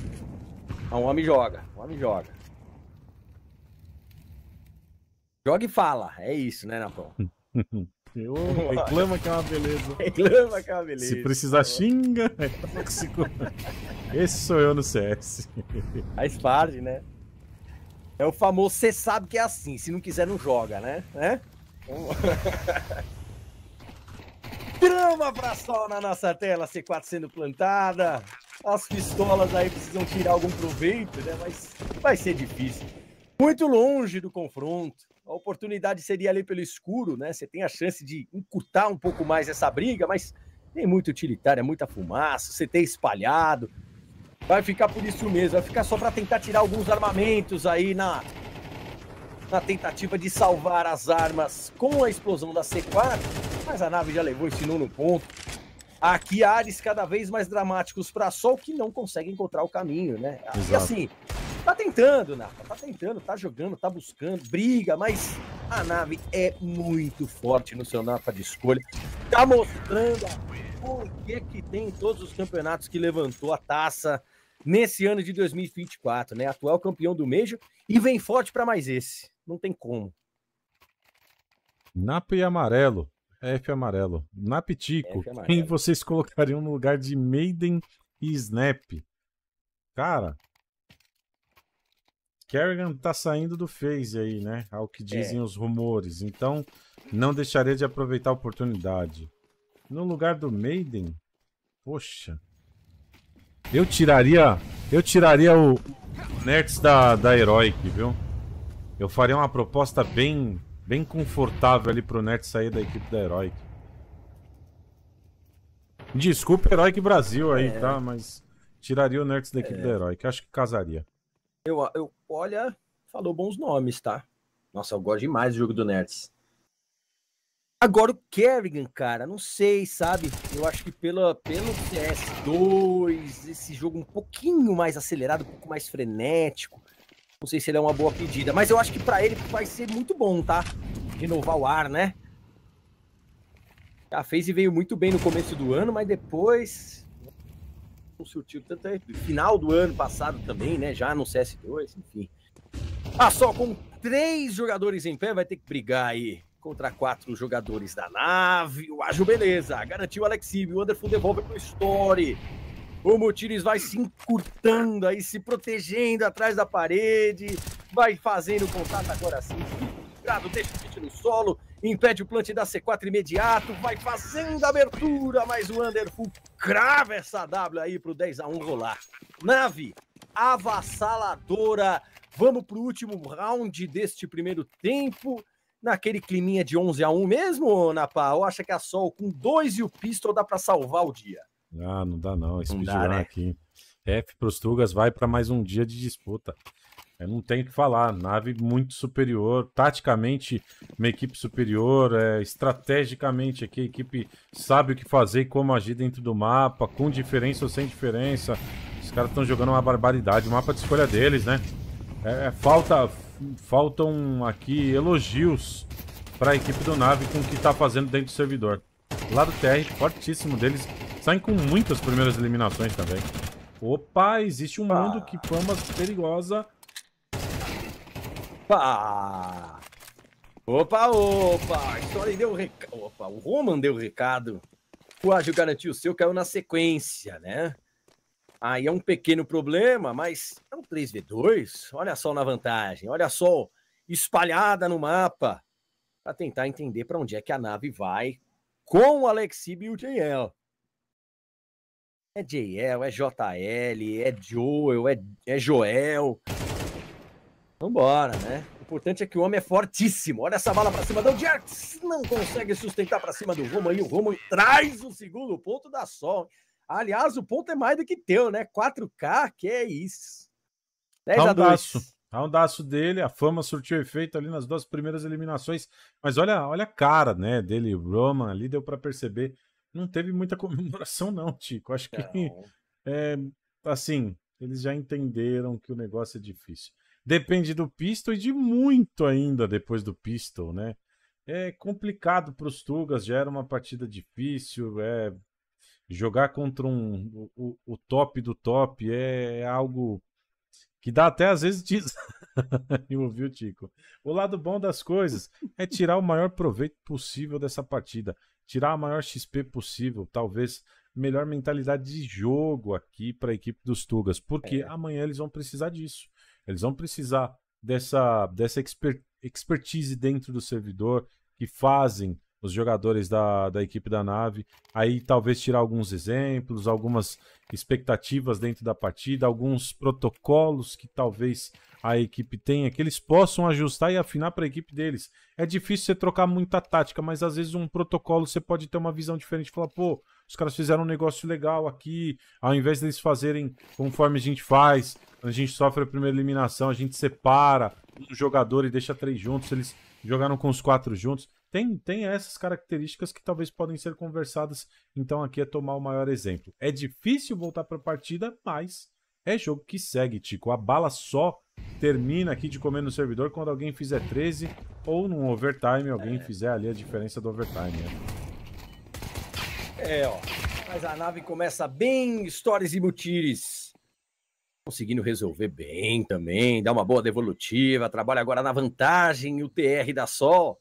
Mas um homem joga. Um homem joga. Joga e fala. É isso, né, Napão? [LAUGHS] Oh, reclama que é uma beleza. [LAUGHS] Reclama que é uma beleza. Se precisar, xinga. É tóxico. [LAUGHS] Esse sou eu no CS. [LAUGHS] A parte, né? É o famoso você sabe que é assim, se não quiser não joga, né? né? Trama pra sol na nossa tela, C4 sendo plantada. As pistolas aí precisam tirar algum proveito, né? Mas vai ser difícil. Muito longe do confronto a oportunidade seria ali pelo escuro, né? Você tem a chance de encurtar um pouco mais essa briga, mas tem muito utilitário, é muita fumaça, você tem espalhado. Vai ficar por isso mesmo, vai ficar só para tentar tirar alguns armamentos aí na, na tentativa de salvar as armas com a explosão da C4, mas a nave já levou esse nono ponto. Aqui ares cada vez mais dramáticos para Sol que não consegue encontrar o caminho, né? Exato. E assim, Tá tentando, Napa, tá tentando, tá jogando, tá buscando, briga, mas a nave é muito forte no seu Napa de escolha. Tá mostrando por que, que tem todos os campeonatos que levantou a taça nesse ano de 2024, né? Atual campeão do Major e vem forte para mais esse. Não tem como. Napa e amarelo. F amarelo. Naptico. Quem vocês colocariam no lugar de Maiden e Snap? Cara, Kerrigan tá saindo do phase aí, né? Ao que é. dizem é. os rumores. Então, não deixarei de aproveitar a oportunidade. No lugar do Maiden? Poxa. Eu tiraria... Eu tiraria o Nerds da, da Heroic, viu? Eu faria uma proposta bem... Bem confortável ali pro Nerds sair da equipe da Heroic. Desculpa Heroic Brasil aí, é. tá? Mas tiraria o Nerds da equipe é. da Heroic. Acho que casaria. Eu, eu, olha, falou bons nomes, tá? Nossa, eu gosto demais do jogo do Nerds. Agora o Kerrigan, cara, não sei, sabe? Eu acho que pela, pelo PS2, esse jogo um pouquinho mais acelerado, um pouco mais frenético. Não sei se ele é uma boa pedida, mas eu acho que para ele vai ser muito bom, tá? Renovar o ar, né? A Phase veio muito bem no começo do ano, mas depois com o seu tanto é final do ano passado também, né? Já no CS2, enfim. Ah, só com três jogadores em pé, vai ter que brigar aí contra quatro jogadores da nave. O Ajo, Beleza garantiu o Alexib, o Underful devolve pro Story. O Mutiris vai se encurtando aí, se protegendo atrás da parede, vai fazendo contato agora sim. Grado deixa o kit no solo, impede o plant da C4 imediato, vai fazendo a abertura, mas o Underfull crava essa W aí pro 10 a 1 rolar. Nave avassaladora. Vamos pro último round deste primeiro tempo. Naquele climinha de 11 a 1 mesmo, Napa? Ou acha que a é Sol com dois e o Pistol dá para salvar o dia? Ah, não dá não. Esse não dá, né? aqui. F pros Tugas vai para mais um dia de disputa. Eu não tenho que falar, nave muito superior, taticamente uma equipe superior, é, estrategicamente aqui a equipe sabe o que fazer e como agir dentro do mapa, com diferença ou sem diferença. Os caras estão jogando uma barbaridade, o mapa de escolha deles, né? É, é falta, faltam aqui elogios para a equipe do nave com o que está fazendo dentro do servidor. Lado TR, fortíssimo deles, saem com muitas primeiras eliminações também. Opa, existe um mundo que fama perigosa Opa! Opa, opa! Story deu o recado. Opa, o Roman deu o recado. O ágil garantiu o seu, caiu na sequência, né? Aí é um pequeno problema, mas é um 3v2. Olha só na vantagem, olha só espalhada no mapa para tentar entender para onde é que a nave vai com o Alexib e o JL. É JL, é JL, é Joel, é, é Joel, Vambora, então né? O importante é que o homem é fortíssimo. Olha essa bala para cima do Jerks. Não consegue sustentar para cima do Roman. E o Roman traz o segundo ponto da Sol. Aliás, o ponto é mais do que teu, né? 4K, que é isso. 10 Roundaço. a 2. dele. A fama surtiu efeito ali nas duas primeiras eliminações. Mas olha, olha a cara né, dele, o Roman. Ali deu para perceber. Não teve muita [LAUGHS] comemoração não, Tico. Acho que... É, assim, eles já entenderam que o negócio é difícil depende do pistol e de muito ainda depois do pistol, né? É complicado para os Tugas, já era uma partida difícil, é jogar contra um, o, o top do top é algo que dá até às vezes [LAUGHS] desânimo, viu, Tico? O lado bom das coisas é tirar o maior proveito possível dessa partida, tirar a maior XP possível, talvez melhor mentalidade de jogo aqui para a equipe dos Tugas, porque é. amanhã eles vão precisar disso. Eles vão precisar dessa, dessa expertise dentro do servidor que fazem os jogadores da, da equipe da nave, aí talvez tirar alguns exemplos, algumas expectativas dentro da partida, alguns protocolos que talvez a equipe tenha, que eles possam ajustar e afinar para a equipe deles. É difícil você trocar muita tática, mas às vezes um protocolo você pode ter uma visão diferente, falar, pô, os caras fizeram um negócio legal aqui, ao invés deles fazerem conforme a gente faz, a gente sofre a primeira eliminação, a gente separa um jogador e deixa três juntos, eles jogaram com os quatro juntos tem, tem essas características que talvez podem ser conversadas. Então aqui é tomar o maior exemplo. É difícil voltar para a partida, mas é jogo que segue, Tico. A bala só termina aqui de comer no servidor quando alguém fizer 13 ou num overtime alguém é. fizer ali a diferença do overtime. É, é ó. Mas a nave começa bem stories e mutires. Conseguindo resolver bem também, dá uma boa devolutiva, trabalha agora na vantagem e o TR da Sol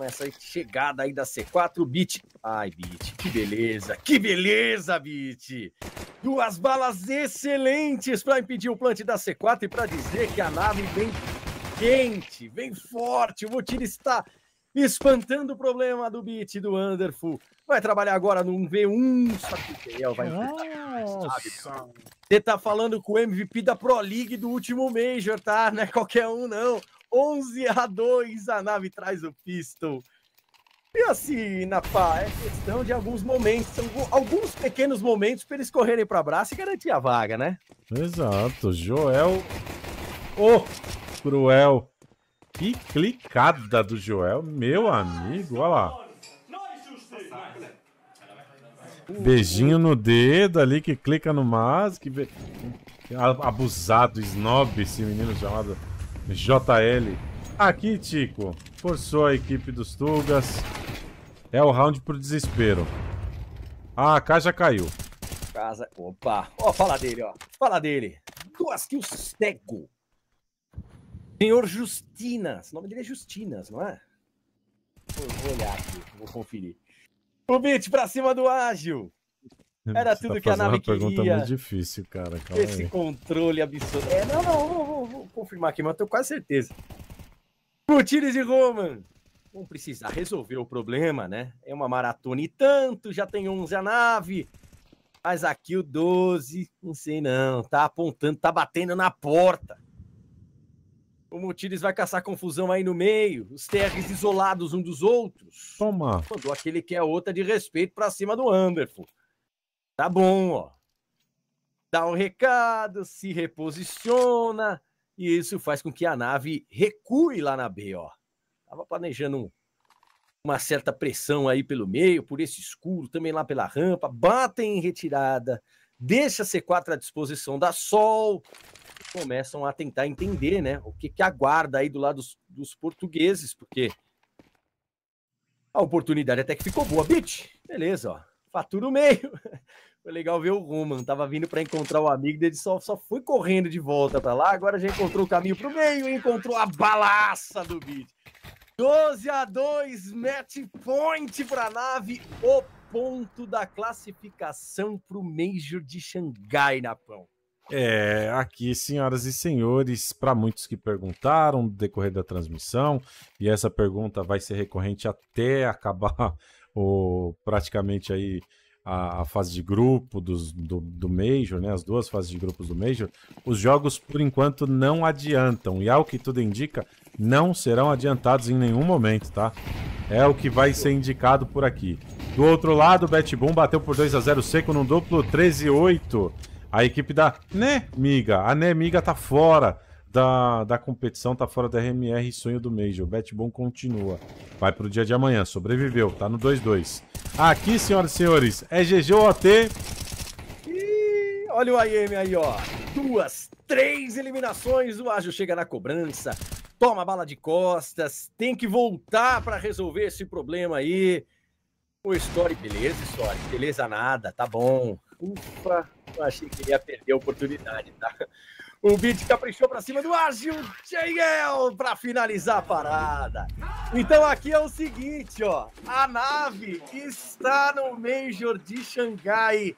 com essa chegada aí da C4 Bit. Ai, Bit, que beleza, que beleza, Bit! Duas balas excelentes para impedir o plant da C4 e para dizer que a nave vem quente, vem forte. O Mutiri está espantando o problema do Bit do Underful. Vai trabalhar agora num V1, só que o vai né? Você tá falando com o MVP da Pro League do último Major, tá? Não é qualquer um, não. 11 a 2, a nave traz o pistol. E assim, Napá, é questão de alguns momentos, alguns pequenos momentos para eles correrem para braço e garantir a vaga, né? Exato, Joel. Oh, cruel. Que clicada do Joel, meu amigo, olha lá. Beijinho no dedo ali que clica no mouse, que be... abusado, snob esse menino chamado JL. Aqui, Tico, forçou a equipe dos Tugas. É o round pro desespero. Ah, a casa caiu. Casa. Opa! Ó, fala dele, ó. Fala dele. Duas kills cego. Senhor Justinas. O nome dele é Justinas, não é? Vou olhar aqui, vou conferir. Convite pra cima do ágil. Era Você tá tudo tá que a nave queria. pergunta muito difícil, cara. Calma Esse aí. controle absurdo. É, não, não, vou, vou, vou, confirmar aqui, mas eu tenho quase certeza. Plutines e Roman vão precisar resolver o problema, né? É uma maratona e tanto, já tem 11 a nave. Mas aqui o 12, não sei não, tá apontando, tá batendo na porta. O Mutires vai caçar confusão aí no meio, os TRs isolados um dos outros. Toma. Mandou aquele que é outra de respeito pra cima do Anderson. Tá bom, ó. Dá um recado, se reposiciona, e isso faz com que a nave recue lá na B, ó. Tava planejando um, uma certa pressão aí pelo meio, por esse escuro, também lá pela rampa, batem em retirada, deixa a C4 à disposição da Sol, começam a tentar entender, né, o que que aguarda aí do lado dos, dos portugueses, porque a oportunidade até que ficou boa, Bit. Beleza, ó. Fatura o meio. [LAUGHS] Foi legal ver o Roman. Tava vindo para encontrar o amigo dele, só, só foi correndo de volta para lá. Agora já encontrou o caminho pro meio e encontrou a balaça do vídeo. 12 a 2, match point para a nave, o ponto da classificação para o Major de Xangai, Napão. É, aqui, senhoras e senhores, para muitos que perguntaram no decorrer da transmissão, e essa pergunta vai ser recorrente até [LAUGHS] acabar o praticamente aí a, a fase de grupo dos, do, do Major, né, as duas fases de grupos do Major, os jogos por enquanto não adiantam. E ao que tudo indica, não serão adiantados em nenhum momento, tá? É o que vai ser indicado por aqui. Do outro lado, o Betboom bateu por 2 a 0 seco num duplo 13-8. A equipe da Nemiga. A Nemiga tá fora da, da competição tá fora da RMR e sonho do Major. Bet bom continua. Vai pro dia de amanhã. Sobreviveu. Tá no 2-2. Aqui, senhoras e senhores, é GG OT. E olha o AM aí, ó. Duas, três eliminações. O Ágil chega na cobrança. Toma bala de costas. Tem que voltar para resolver esse problema aí. O Story, beleza, Story. Beleza nada, tá bom. Ufa, eu achei que ele ia perder a oportunidade, tá? O Beat caprichou para cima do Ágil Jael para finalizar a parada. Então aqui é o seguinte, ó, a nave está no Major de Xangai